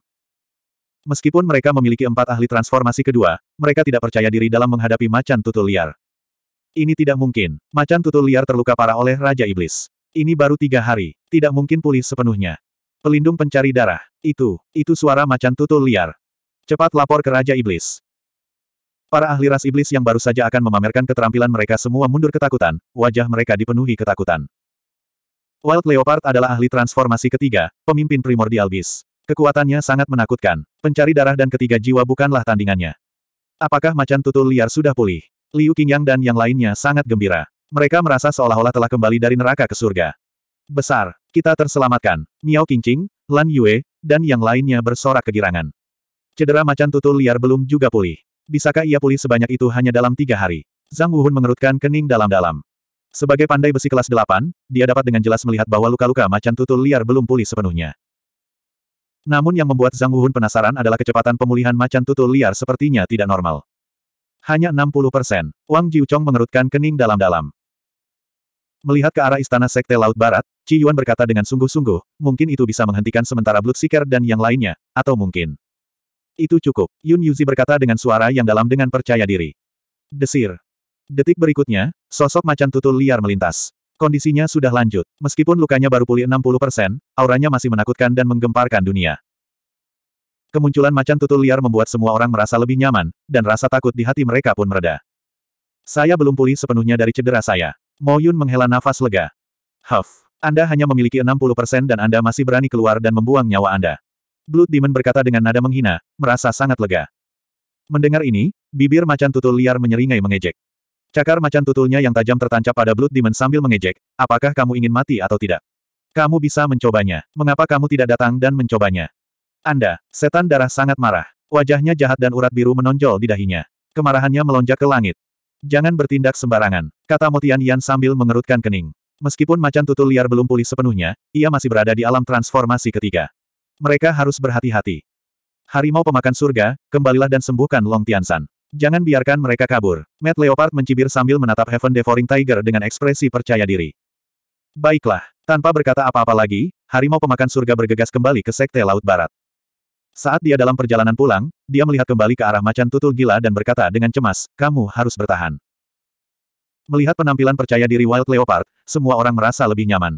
Meskipun mereka memiliki empat ahli transformasi kedua, mereka tidak percaya diri dalam menghadapi macan tutul liar. Ini tidak mungkin. Macan tutul liar terluka parah oleh Raja Iblis. Ini baru tiga hari. Tidak mungkin pulih sepenuhnya. Pelindung pencari darah. Itu, itu suara macan tutul liar. Cepat lapor ke Raja Iblis. Para ahli ras iblis yang baru saja akan memamerkan keterampilan mereka semua mundur ketakutan, wajah mereka dipenuhi ketakutan. Wild Leopard adalah ahli transformasi ketiga, pemimpin primordial bis. Kekuatannya sangat menakutkan. Pencari darah dan ketiga jiwa bukanlah tandingannya. Apakah macan tutul liar sudah pulih? Liu Qingyang dan yang lainnya sangat gembira. Mereka merasa seolah-olah telah kembali dari neraka ke surga. Besar, kita terselamatkan. Miao Qingqing, Lan Yue, dan yang lainnya bersorak kegirangan. Cedera macan tutul liar belum juga pulih. Bisakah ia pulih sebanyak itu hanya dalam tiga hari? Zhang Wuhun mengerutkan kening dalam-dalam. Sebagai pandai besi kelas delapan, dia dapat dengan jelas melihat bahwa luka-luka macan tutul liar belum pulih sepenuhnya. Namun yang membuat Zhang Wuhun penasaran adalah kecepatan pemulihan macan tutul liar sepertinya tidak normal. Hanya 60 persen. Wang Jiuchong mengerutkan kening dalam-dalam. Melihat ke arah istana Sekte Laut Barat, Ci Yuan berkata dengan sungguh-sungguh, mungkin itu bisa menghentikan sementara Blood Seeker dan yang lainnya, atau mungkin. Itu cukup, Yun Yuzi berkata dengan suara yang dalam dengan percaya diri. Desir. Detik berikutnya, sosok macan tutul liar melintas. Kondisinya sudah lanjut. Meskipun lukanya baru pulih 60%, auranya masih menakutkan dan menggemparkan dunia. Kemunculan macan tutul liar membuat semua orang merasa lebih nyaman, dan rasa takut di hati mereka pun mereda. Saya belum pulih sepenuhnya dari cedera saya. Mo Yun menghela nafas lega. Huff, Anda hanya memiliki 60% dan Anda masih berani keluar dan membuang nyawa Anda. Blood Demon berkata dengan nada menghina, merasa sangat lega. Mendengar ini, bibir macan tutul liar menyeringai mengejek. Cakar macan tutulnya yang tajam tertancap pada Blood Demon sambil mengejek, apakah kamu ingin mati atau tidak? Kamu bisa mencobanya. Mengapa kamu tidak datang dan mencobanya? Anda, setan darah sangat marah. Wajahnya jahat dan urat biru menonjol di dahinya. Kemarahannya melonjak ke langit. Jangan bertindak sembarangan, kata Motian Yan sambil mengerutkan kening. Meskipun macan tutul liar belum pulih sepenuhnya, ia masih berada di alam transformasi ketiga. Mereka harus berhati-hati. Harimau pemakan surga, kembalilah dan sembuhkan Long Tiansan. Jangan biarkan mereka kabur. Matt Leopard mencibir sambil menatap Heaven Devouring Tiger dengan ekspresi percaya diri. Baiklah, tanpa berkata apa-apa lagi, harimau pemakan surga bergegas kembali ke Sekte Laut Barat. Saat dia dalam perjalanan pulang, dia melihat kembali ke arah macan tutul gila dan berkata dengan cemas, kamu harus bertahan. Melihat penampilan percaya diri Wild Leopard, semua orang merasa lebih nyaman.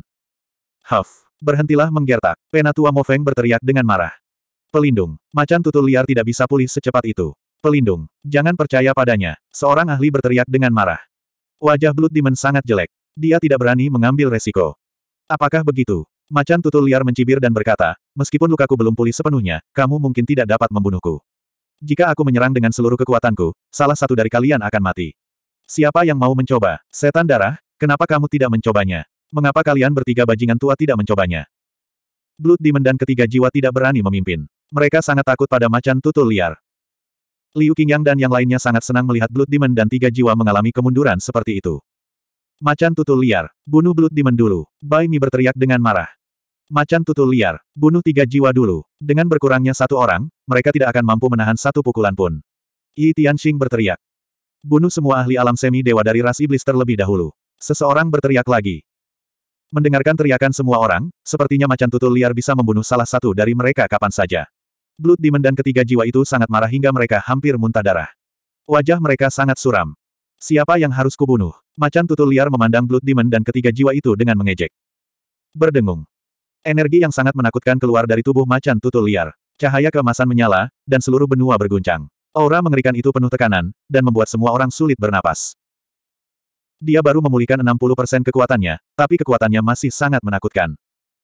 Huff, berhentilah menggertak, Penatua Mo Feng berteriak dengan marah. Pelindung, macan tutul liar tidak bisa pulih secepat itu. Pelindung, jangan percaya padanya, seorang ahli berteriak dengan marah. Wajah Blood Demon sangat jelek. Dia tidak berani mengambil resiko. Apakah begitu? Macan tutul liar mencibir dan berkata, meskipun lukaku belum pulih sepenuhnya, kamu mungkin tidak dapat membunuhku. Jika aku menyerang dengan seluruh kekuatanku, salah satu dari kalian akan mati. Siapa yang mau mencoba? Setan darah, kenapa kamu tidak mencobanya? Mengapa kalian bertiga bajingan tua tidak mencobanya? Blood Demon dan ketiga jiwa tidak berani memimpin. Mereka sangat takut pada macan tutul liar. Liu Qingyang dan yang lainnya sangat senang melihat Blood Demon dan tiga jiwa mengalami kemunduran seperti itu. Macan tutul liar, bunuh Blood Demon dulu. Bai Mi berteriak dengan marah. Macan tutul liar, bunuh tiga jiwa dulu. Dengan berkurangnya satu orang, mereka tidak akan mampu menahan satu pukulan pun. Yi Tianxing berteriak. Bunuh semua ahli alam semi dewa dari ras iblis terlebih dahulu. Seseorang berteriak lagi. Mendengarkan teriakan semua orang, sepertinya macan tutul liar bisa membunuh salah satu dari mereka kapan saja. Blood Demon dan ketiga jiwa itu sangat marah hingga mereka hampir muntah darah. Wajah mereka sangat suram. Siapa yang harus kubunuh? Macan tutul liar memandang Blood Demon dan ketiga jiwa itu dengan mengejek. Berdengung. Energi yang sangat menakutkan keluar dari tubuh macan tutul liar. Cahaya keemasan menyala, dan seluruh benua berguncang. Aura mengerikan itu penuh tekanan, dan membuat semua orang sulit bernapas. Dia baru memulihkan 60% kekuatannya, tapi kekuatannya masih sangat menakutkan.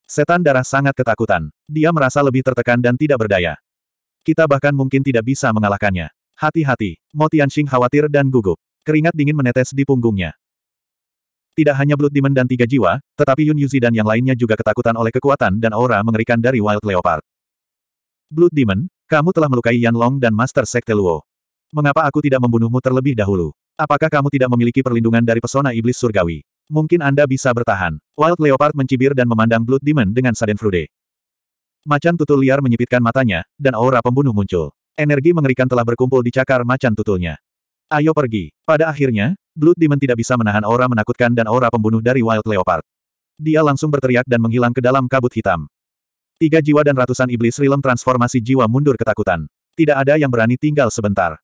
Setan darah sangat ketakutan. Dia merasa lebih tertekan dan tidak berdaya. Kita bahkan mungkin tidak bisa mengalahkannya. Hati-hati, Mo Tianxing khawatir dan gugup. Keringat dingin menetes di punggungnya. Tidak hanya Blood Demon dan tiga jiwa, tetapi Yun Yuzi dan yang lainnya juga ketakutan oleh kekuatan dan aura mengerikan dari Wild Leopard. Blood Demon, kamu telah melukai Yan Long dan Master Sekte Luo. Mengapa aku tidak membunuhmu terlebih dahulu? Apakah kamu tidak memiliki perlindungan dari pesona iblis surgawi? Mungkin Anda bisa bertahan. Wild Leopard mencibir dan memandang Blood Demon dengan frude. Macan tutul liar menyipitkan matanya, dan aura pembunuh muncul. Energi mengerikan telah berkumpul di cakar macan tutulnya. Ayo pergi. Pada akhirnya, Blood Demon tidak bisa menahan aura menakutkan dan aura pembunuh dari Wild Leopard. Dia langsung berteriak dan menghilang ke dalam kabut hitam. Tiga jiwa dan ratusan iblis rilem transformasi jiwa mundur ketakutan. Tidak ada yang berani tinggal sebentar.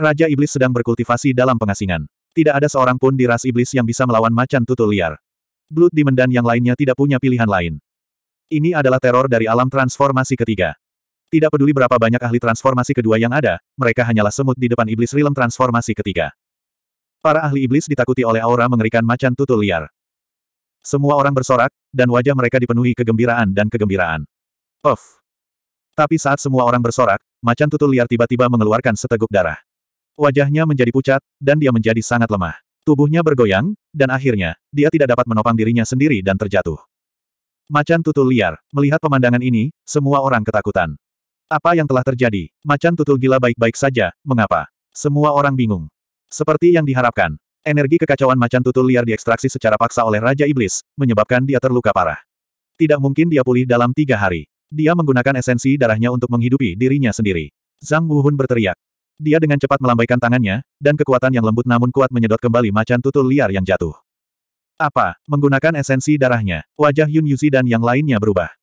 Raja Iblis sedang berkultivasi dalam pengasingan. Tidak ada seorang pun di ras iblis yang bisa melawan macan tutul liar. Blood Demon dan yang lainnya tidak punya pilihan lain. Ini adalah teror dari alam transformasi ketiga. Tidak peduli berapa banyak ahli transformasi kedua yang ada, mereka hanyalah semut di depan iblis rilem transformasi ketiga. Para ahli iblis ditakuti oleh aura mengerikan macan tutul liar. Semua orang bersorak, dan wajah mereka dipenuhi kegembiraan dan kegembiraan. Of. Tapi saat semua orang bersorak, macan tutul liar tiba-tiba mengeluarkan seteguk darah. Wajahnya menjadi pucat, dan dia menjadi sangat lemah. Tubuhnya bergoyang, dan akhirnya, dia tidak dapat menopang dirinya sendiri dan terjatuh. Macan tutul liar, melihat pemandangan ini, semua orang ketakutan. Apa yang telah terjadi? Macan tutul gila baik-baik saja, mengapa? Semua orang bingung. Seperti yang diharapkan, energi kekacauan macan tutul liar diekstraksi secara paksa oleh Raja Iblis, menyebabkan dia terluka parah. Tidak mungkin dia pulih dalam tiga hari. Dia menggunakan esensi darahnya untuk menghidupi dirinya sendiri. Zhang Wuhun berteriak. Dia dengan cepat melambaikan tangannya, dan kekuatan yang lembut namun kuat menyedot kembali macan tutul liar yang jatuh. Apa? Menggunakan esensi darahnya, wajah Yun Yuzi dan yang lainnya berubah.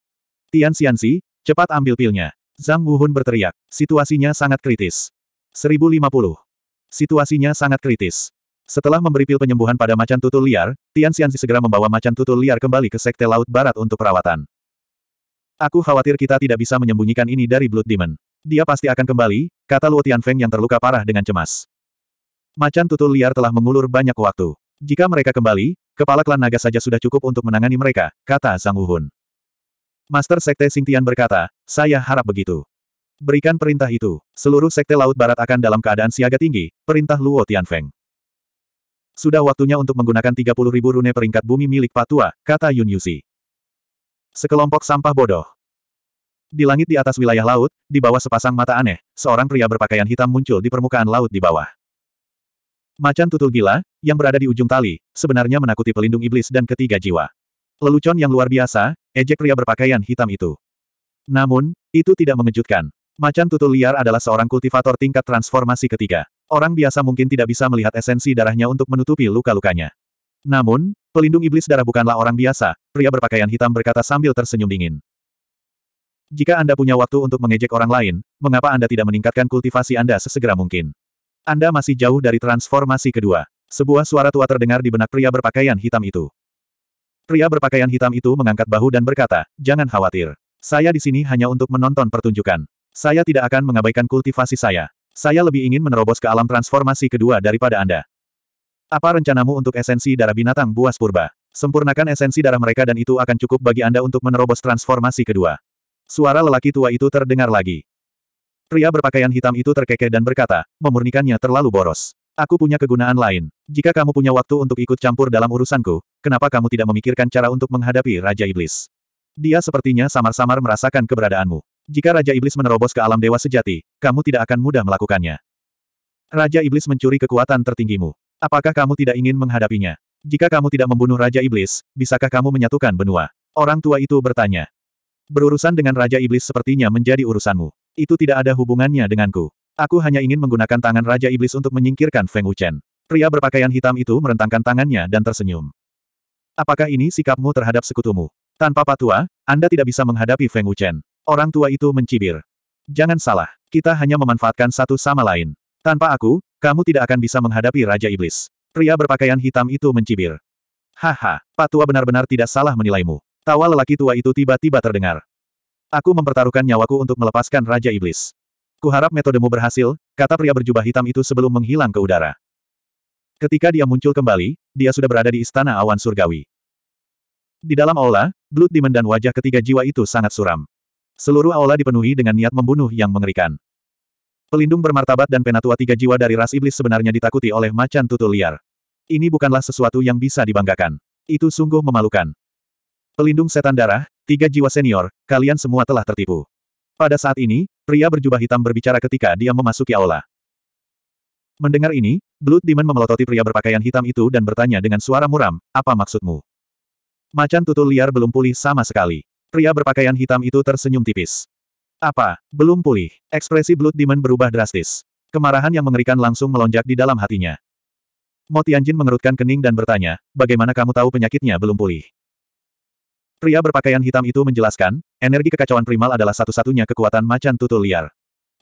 Tian Xianxi, cepat ambil pilnya. Zhang Wuhun berteriak. Situasinya sangat kritis. 1050. Situasinya sangat kritis. Setelah memberi pil penyembuhan pada macan tutul liar, Tian Xianzi segera membawa macan tutul liar kembali ke Sekte Laut Barat untuk perawatan. Aku khawatir kita tidak bisa menyembunyikan ini dari Blood Demon. Dia pasti akan kembali, kata Luo Tianfeng yang terluka parah dengan cemas. Macan tutul liar telah mengulur banyak waktu. Jika mereka kembali, kepala klan naga saja sudah cukup untuk menangani mereka, kata Zhang Wuhun. Master Sekte Tian berkata, saya harap begitu. Berikan perintah itu, seluruh sekte Laut Barat akan dalam keadaan siaga tinggi, perintah Luo Tianfeng. Sudah waktunya untuk menggunakan ribu rune peringkat bumi milik Patua, kata Yun Yuzi. Sekelompok sampah bodoh. Di langit di atas wilayah laut, di bawah sepasang mata aneh, seorang pria berpakaian hitam muncul di permukaan laut di bawah. Macan tutul gila, yang berada di ujung tali, sebenarnya menakuti pelindung iblis dan ketiga jiwa. Lelucon yang luar biasa, ejek pria berpakaian hitam itu. Namun, itu tidak mengejutkan. Macan tutul liar adalah seorang kultivator tingkat transformasi ketiga. Orang biasa mungkin tidak bisa melihat esensi darahnya untuk menutupi luka-lukanya. Namun, pelindung iblis darah bukanlah orang biasa, pria berpakaian hitam berkata sambil tersenyum dingin. Jika Anda punya waktu untuk mengejek orang lain, mengapa Anda tidak meningkatkan kultivasi Anda sesegera mungkin? Anda masih jauh dari transformasi kedua. Sebuah suara tua terdengar di benak pria berpakaian hitam itu. Pria berpakaian hitam itu mengangkat bahu dan berkata, jangan khawatir. Saya di sini hanya untuk menonton pertunjukan. Saya tidak akan mengabaikan kultivasi saya. Saya lebih ingin menerobos ke alam transformasi kedua daripada Anda. Apa rencanamu untuk esensi darah binatang buas purba? Sempurnakan esensi darah mereka dan itu akan cukup bagi Anda untuk menerobos transformasi kedua. Suara lelaki tua itu terdengar lagi. Pria berpakaian hitam itu terkekeh dan berkata, memurnikannya terlalu boros. Aku punya kegunaan lain. Jika kamu punya waktu untuk ikut campur dalam urusanku, kenapa kamu tidak memikirkan cara untuk menghadapi Raja Iblis? Dia sepertinya samar-samar merasakan keberadaanmu. Jika Raja Iblis menerobos ke alam dewa sejati, kamu tidak akan mudah melakukannya. Raja Iblis mencuri kekuatan tertinggimu. Apakah kamu tidak ingin menghadapinya? Jika kamu tidak membunuh Raja Iblis, bisakah kamu menyatukan benua? Orang tua itu bertanya. Berurusan dengan Raja Iblis sepertinya menjadi urusanmu. Itu tidak ada hubungannya denganku. Aku hanya ingin menggunakan tangan Raja Iblis untuk menyingkirkan Feng Wuchen. Pria berpakaian hitam itu merentangkan tangannya dan tersenyum. Apakah ini sikapmu terhadap sekutumu? Tanpa patua, Anda tidak bisa menghadapi Feng Wuchen. Orang tua itu mencibir. Jangan salah, kita hanya memanfaatkan satu sama lain. Tanpa aku, kamu tidak akan bisa menghadapi Raja Iblis. Pria berpakaian hitam itu mencibir. Haha, patua benar-benar tidak salah menilaimu. Tawa lelaki tua itu tiba-tiba terdengar. Aku mempertaruhkan nyawaku untuk melepaskan Raja Iblis. Kuharap metodemu berhasil, kata pria berjubah hitam itu sebelum menghilang ke udara. Ketika dia muncul kembali, dia sudah berada di Istana Awan Surgawi. Di dalam aula, Blood Demon dan wajah ketiga jiwa itu sangat suram. Seluruh aula dipenuhi dengan niat membunuh yang mengerikan. Pelindung bermartabat dan penatua tiga jiwa dari ras iblis sebenarnya ditakuti oleh macan tutul liar. Ini bukanlah sesuatu yang bisa dibanggakan. Itu sungguh memalukan. Pelindung setan darah, tiga jiwa senior, kalian semua telah tertipu. Pada saat ini, pria berjubah hitam berbicara ketika dia memasuki aula. Mendengar ini, Blood Demon memelototi pria berpakaian hitam itu dan bertanya dengan suara muram, apa maksudmu? Macan tutul liar belum pulih sama sekali. Pria berpakaian hitam itu tersenyum tipis. Apa? Belum pulih. Ekspresi Blood Demon berubah drastis. Kemarahan yang mengerikan langsung melonjak di dalam hatinya. Mo Tianjin mengerutkan kening dan bertanya, bagaimana kamu tahu penyakitnya belum pulih? Pria berpakaian hitam itu menjelaskan, energi kekacauan primal adalah satu-satunya kekuatan macan tutul liar.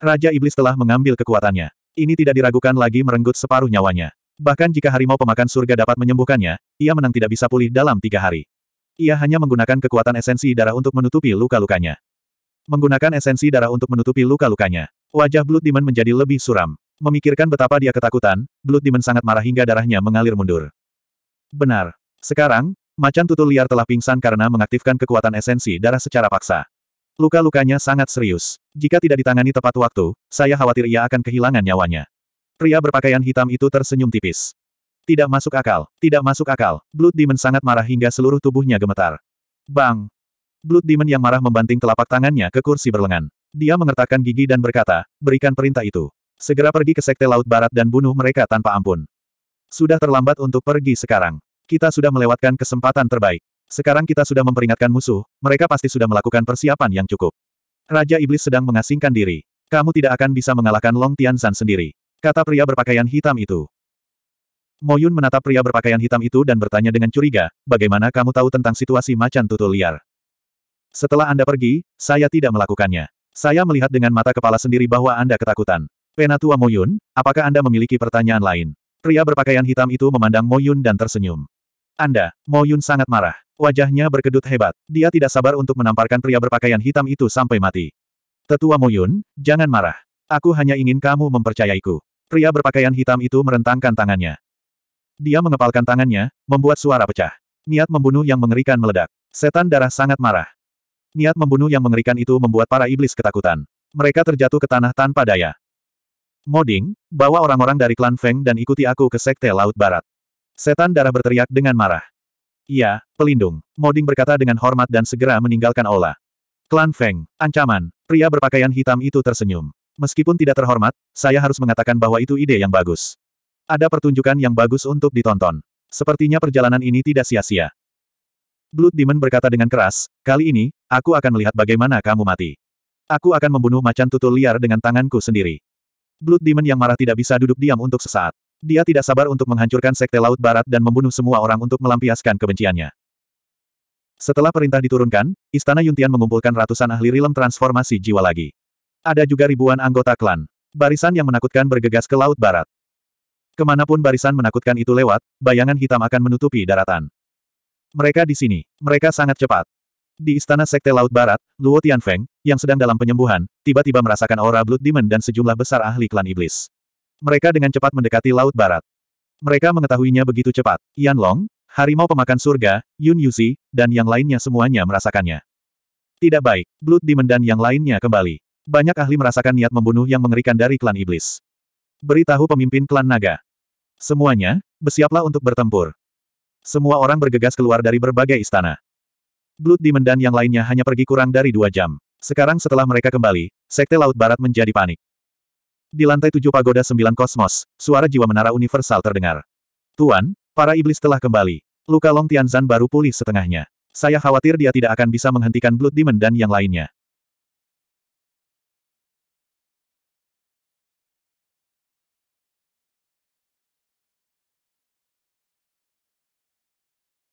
Raja Iblis telah mengambil kekuatannya. Ini tidak diragukan lagi merenggut separuh nyawanya. Bahkan jika harimau pemakan surga dapat menyembuhkannya, ia menang tidak bisa pulih dalam tiga hari. Ia hanya menggunakan kekuatan esensi darah untuk menutupi luka-lukanya. Menggunakan esensi darah untuk menutupi luka-lukanya. Wajah Blood Demon menjadi lebih suram. Memikirkan betapa dia ketakutan, Blood Demon sangat marah hingga darahnya mengalir mundur. Benar. Sekarang, macan tutul liar telah pingsan karena mengaktifkan kekuatan esensi darah secara paksa. Luka-lukanya sangat serius. Jika tidak ditangani tepat waktu, saya khawatir ia akan kehilangan nyawanya. Pria berpakaian hitam itu tersenyum tipis. Tidak masuk akal, tidak masuk akal. Blood Demon sangat marah hingga seluruh tubuhnya gemetar. Bang! Blood Demon yang marah membanting telapak tangannya ke kursi berlengan. Dia mengertakkan gigi dan berkata, berikan perintah itu. Segera pergi ke Sekte Laut Barat dan bunuh mereka tanpa ampun. Sudah terlambat untuk pergi sekarang. Kita sudah melewatkan kesempatan terbaik. Sekarang kita sudah memperingatkan musuh, mereka pasti sudah melakukan persiapan yang cukup. Raja Iblis sedang mengasingkan diri. Kamu tidak akan bisa mengalahkan Long Tianzan sendiri. Kata pria berpakaian hitam itu. Moyun menatap pria berpakaian hitam itu dan bertanya dengan curiga, bagaimana kamu tahu tentang situasi macan tutul liar? Setelah Anda pergi, saya tidak melakukannya. Saya melihat dengan mata kepala sendiri bahwa Anda ketakutan. Penatua Moyun, apakah Anda memiliki pertanyaan lain? Pria berpakaian hitam itu memandang Moyun dan tersenyum. Anda, Moyun sangat marah. Wajahnya berkedut hebat. Dia tidak sabar untuk menamparkan pria berpakaian hitam itu sampai mati. Tetua Moyun, jangan marah. Aku hanya ingin kamu mempercayaiku. Pria berpakaian hitam itu merentangkan tangannya. Dia mengepalkan tangannya, membuat suara pecah. Niat membunuh yang mengerikan meledak. Setan darah sangat marah. Niat membunuh yang mengerikan itu membuat para iblis ketakutan. Mereka terjatuh ke tanah tanpa daya. Moding, bawa orang-orang dari klan Feng dan ikuti aku ke Sekte Laut Barat. Setan darah berteriak dengan marah. Iya, pelindung. Moding berkata dengan hormat dan segera meninggalkan Ola. Klan Feng, ancaman, pria berpakaian hitam itu tersenyum. Meskipun tidak terhormat, saya harus mengatakan bahwa itu ide yang bagus. Ada pertunjukan yang bagus untuk ditonton. Sepertinya perjalanan ini tidak sia-sia. Blood Demon berkata dengan keras, kali ini, aku akan melihat bagaimana kamu mati. Aku akan membunuh macan tutul liar dengan tanganku sendiri. Blood Demon yang marah tidak bisa duduk diam untuk sesaat. Dia tidak sabar untuk menghancurkan sekte Laut Barat dan membunuh semua orang untuk melampiaskan kebenciannya. Setelah perintah diturunkan, Istana Yuntian mengumpulkan ratusan ahli rilem transformasi jiwa lagi. Ada juga ribuan anggota klan. Barisan yang menakutkan bergegas ke Laut Barat. Kemanapun barisan menakutkan itu lewat, bayangan hitam akan menutupi daratan. Mereka di sini. Mereka sangat cepat. Di istana Sekte Laut Barat, Luo Tianfeng, yang sedang dalam penyembuhan, tiba-tiba merasakan aura Blood Demon dan sejumlah besar ahli klan iblis. Mereka dengan cepat mendekati Laut Barat. Mereka mengetahuinya begitu cepat. Yan Long, Harimau Pemakan Surga, Yun Yuzi, dan yang lainnya semuanya merasakannya. Tidak baik, Blood Demon dan yang lainnya kembali. Banyak ahli merasakan niat membunuh yang mengerikan dari klan iblis beritahu pemimpin klan naga. Semuanya, bersiaplah untuk bertempur. Semua orang bergegas keluar dari berbagai istana. Blood Demon dan yang lainnya hanya pergi kurang dari dua jam. Sekarang setelah mereka kembali, Sekte Laut Barat menjadi panik. Di lantai tujuh pagoda sembilan kosmos, suara jiwa menara universal terdengar. Tuan, para iblis telah kembali. Luka Long Tianzan baru pulih setengahnya. Saya khawatir dia tidak akan bisa menghentikan Blood Demon dan yang lainnya.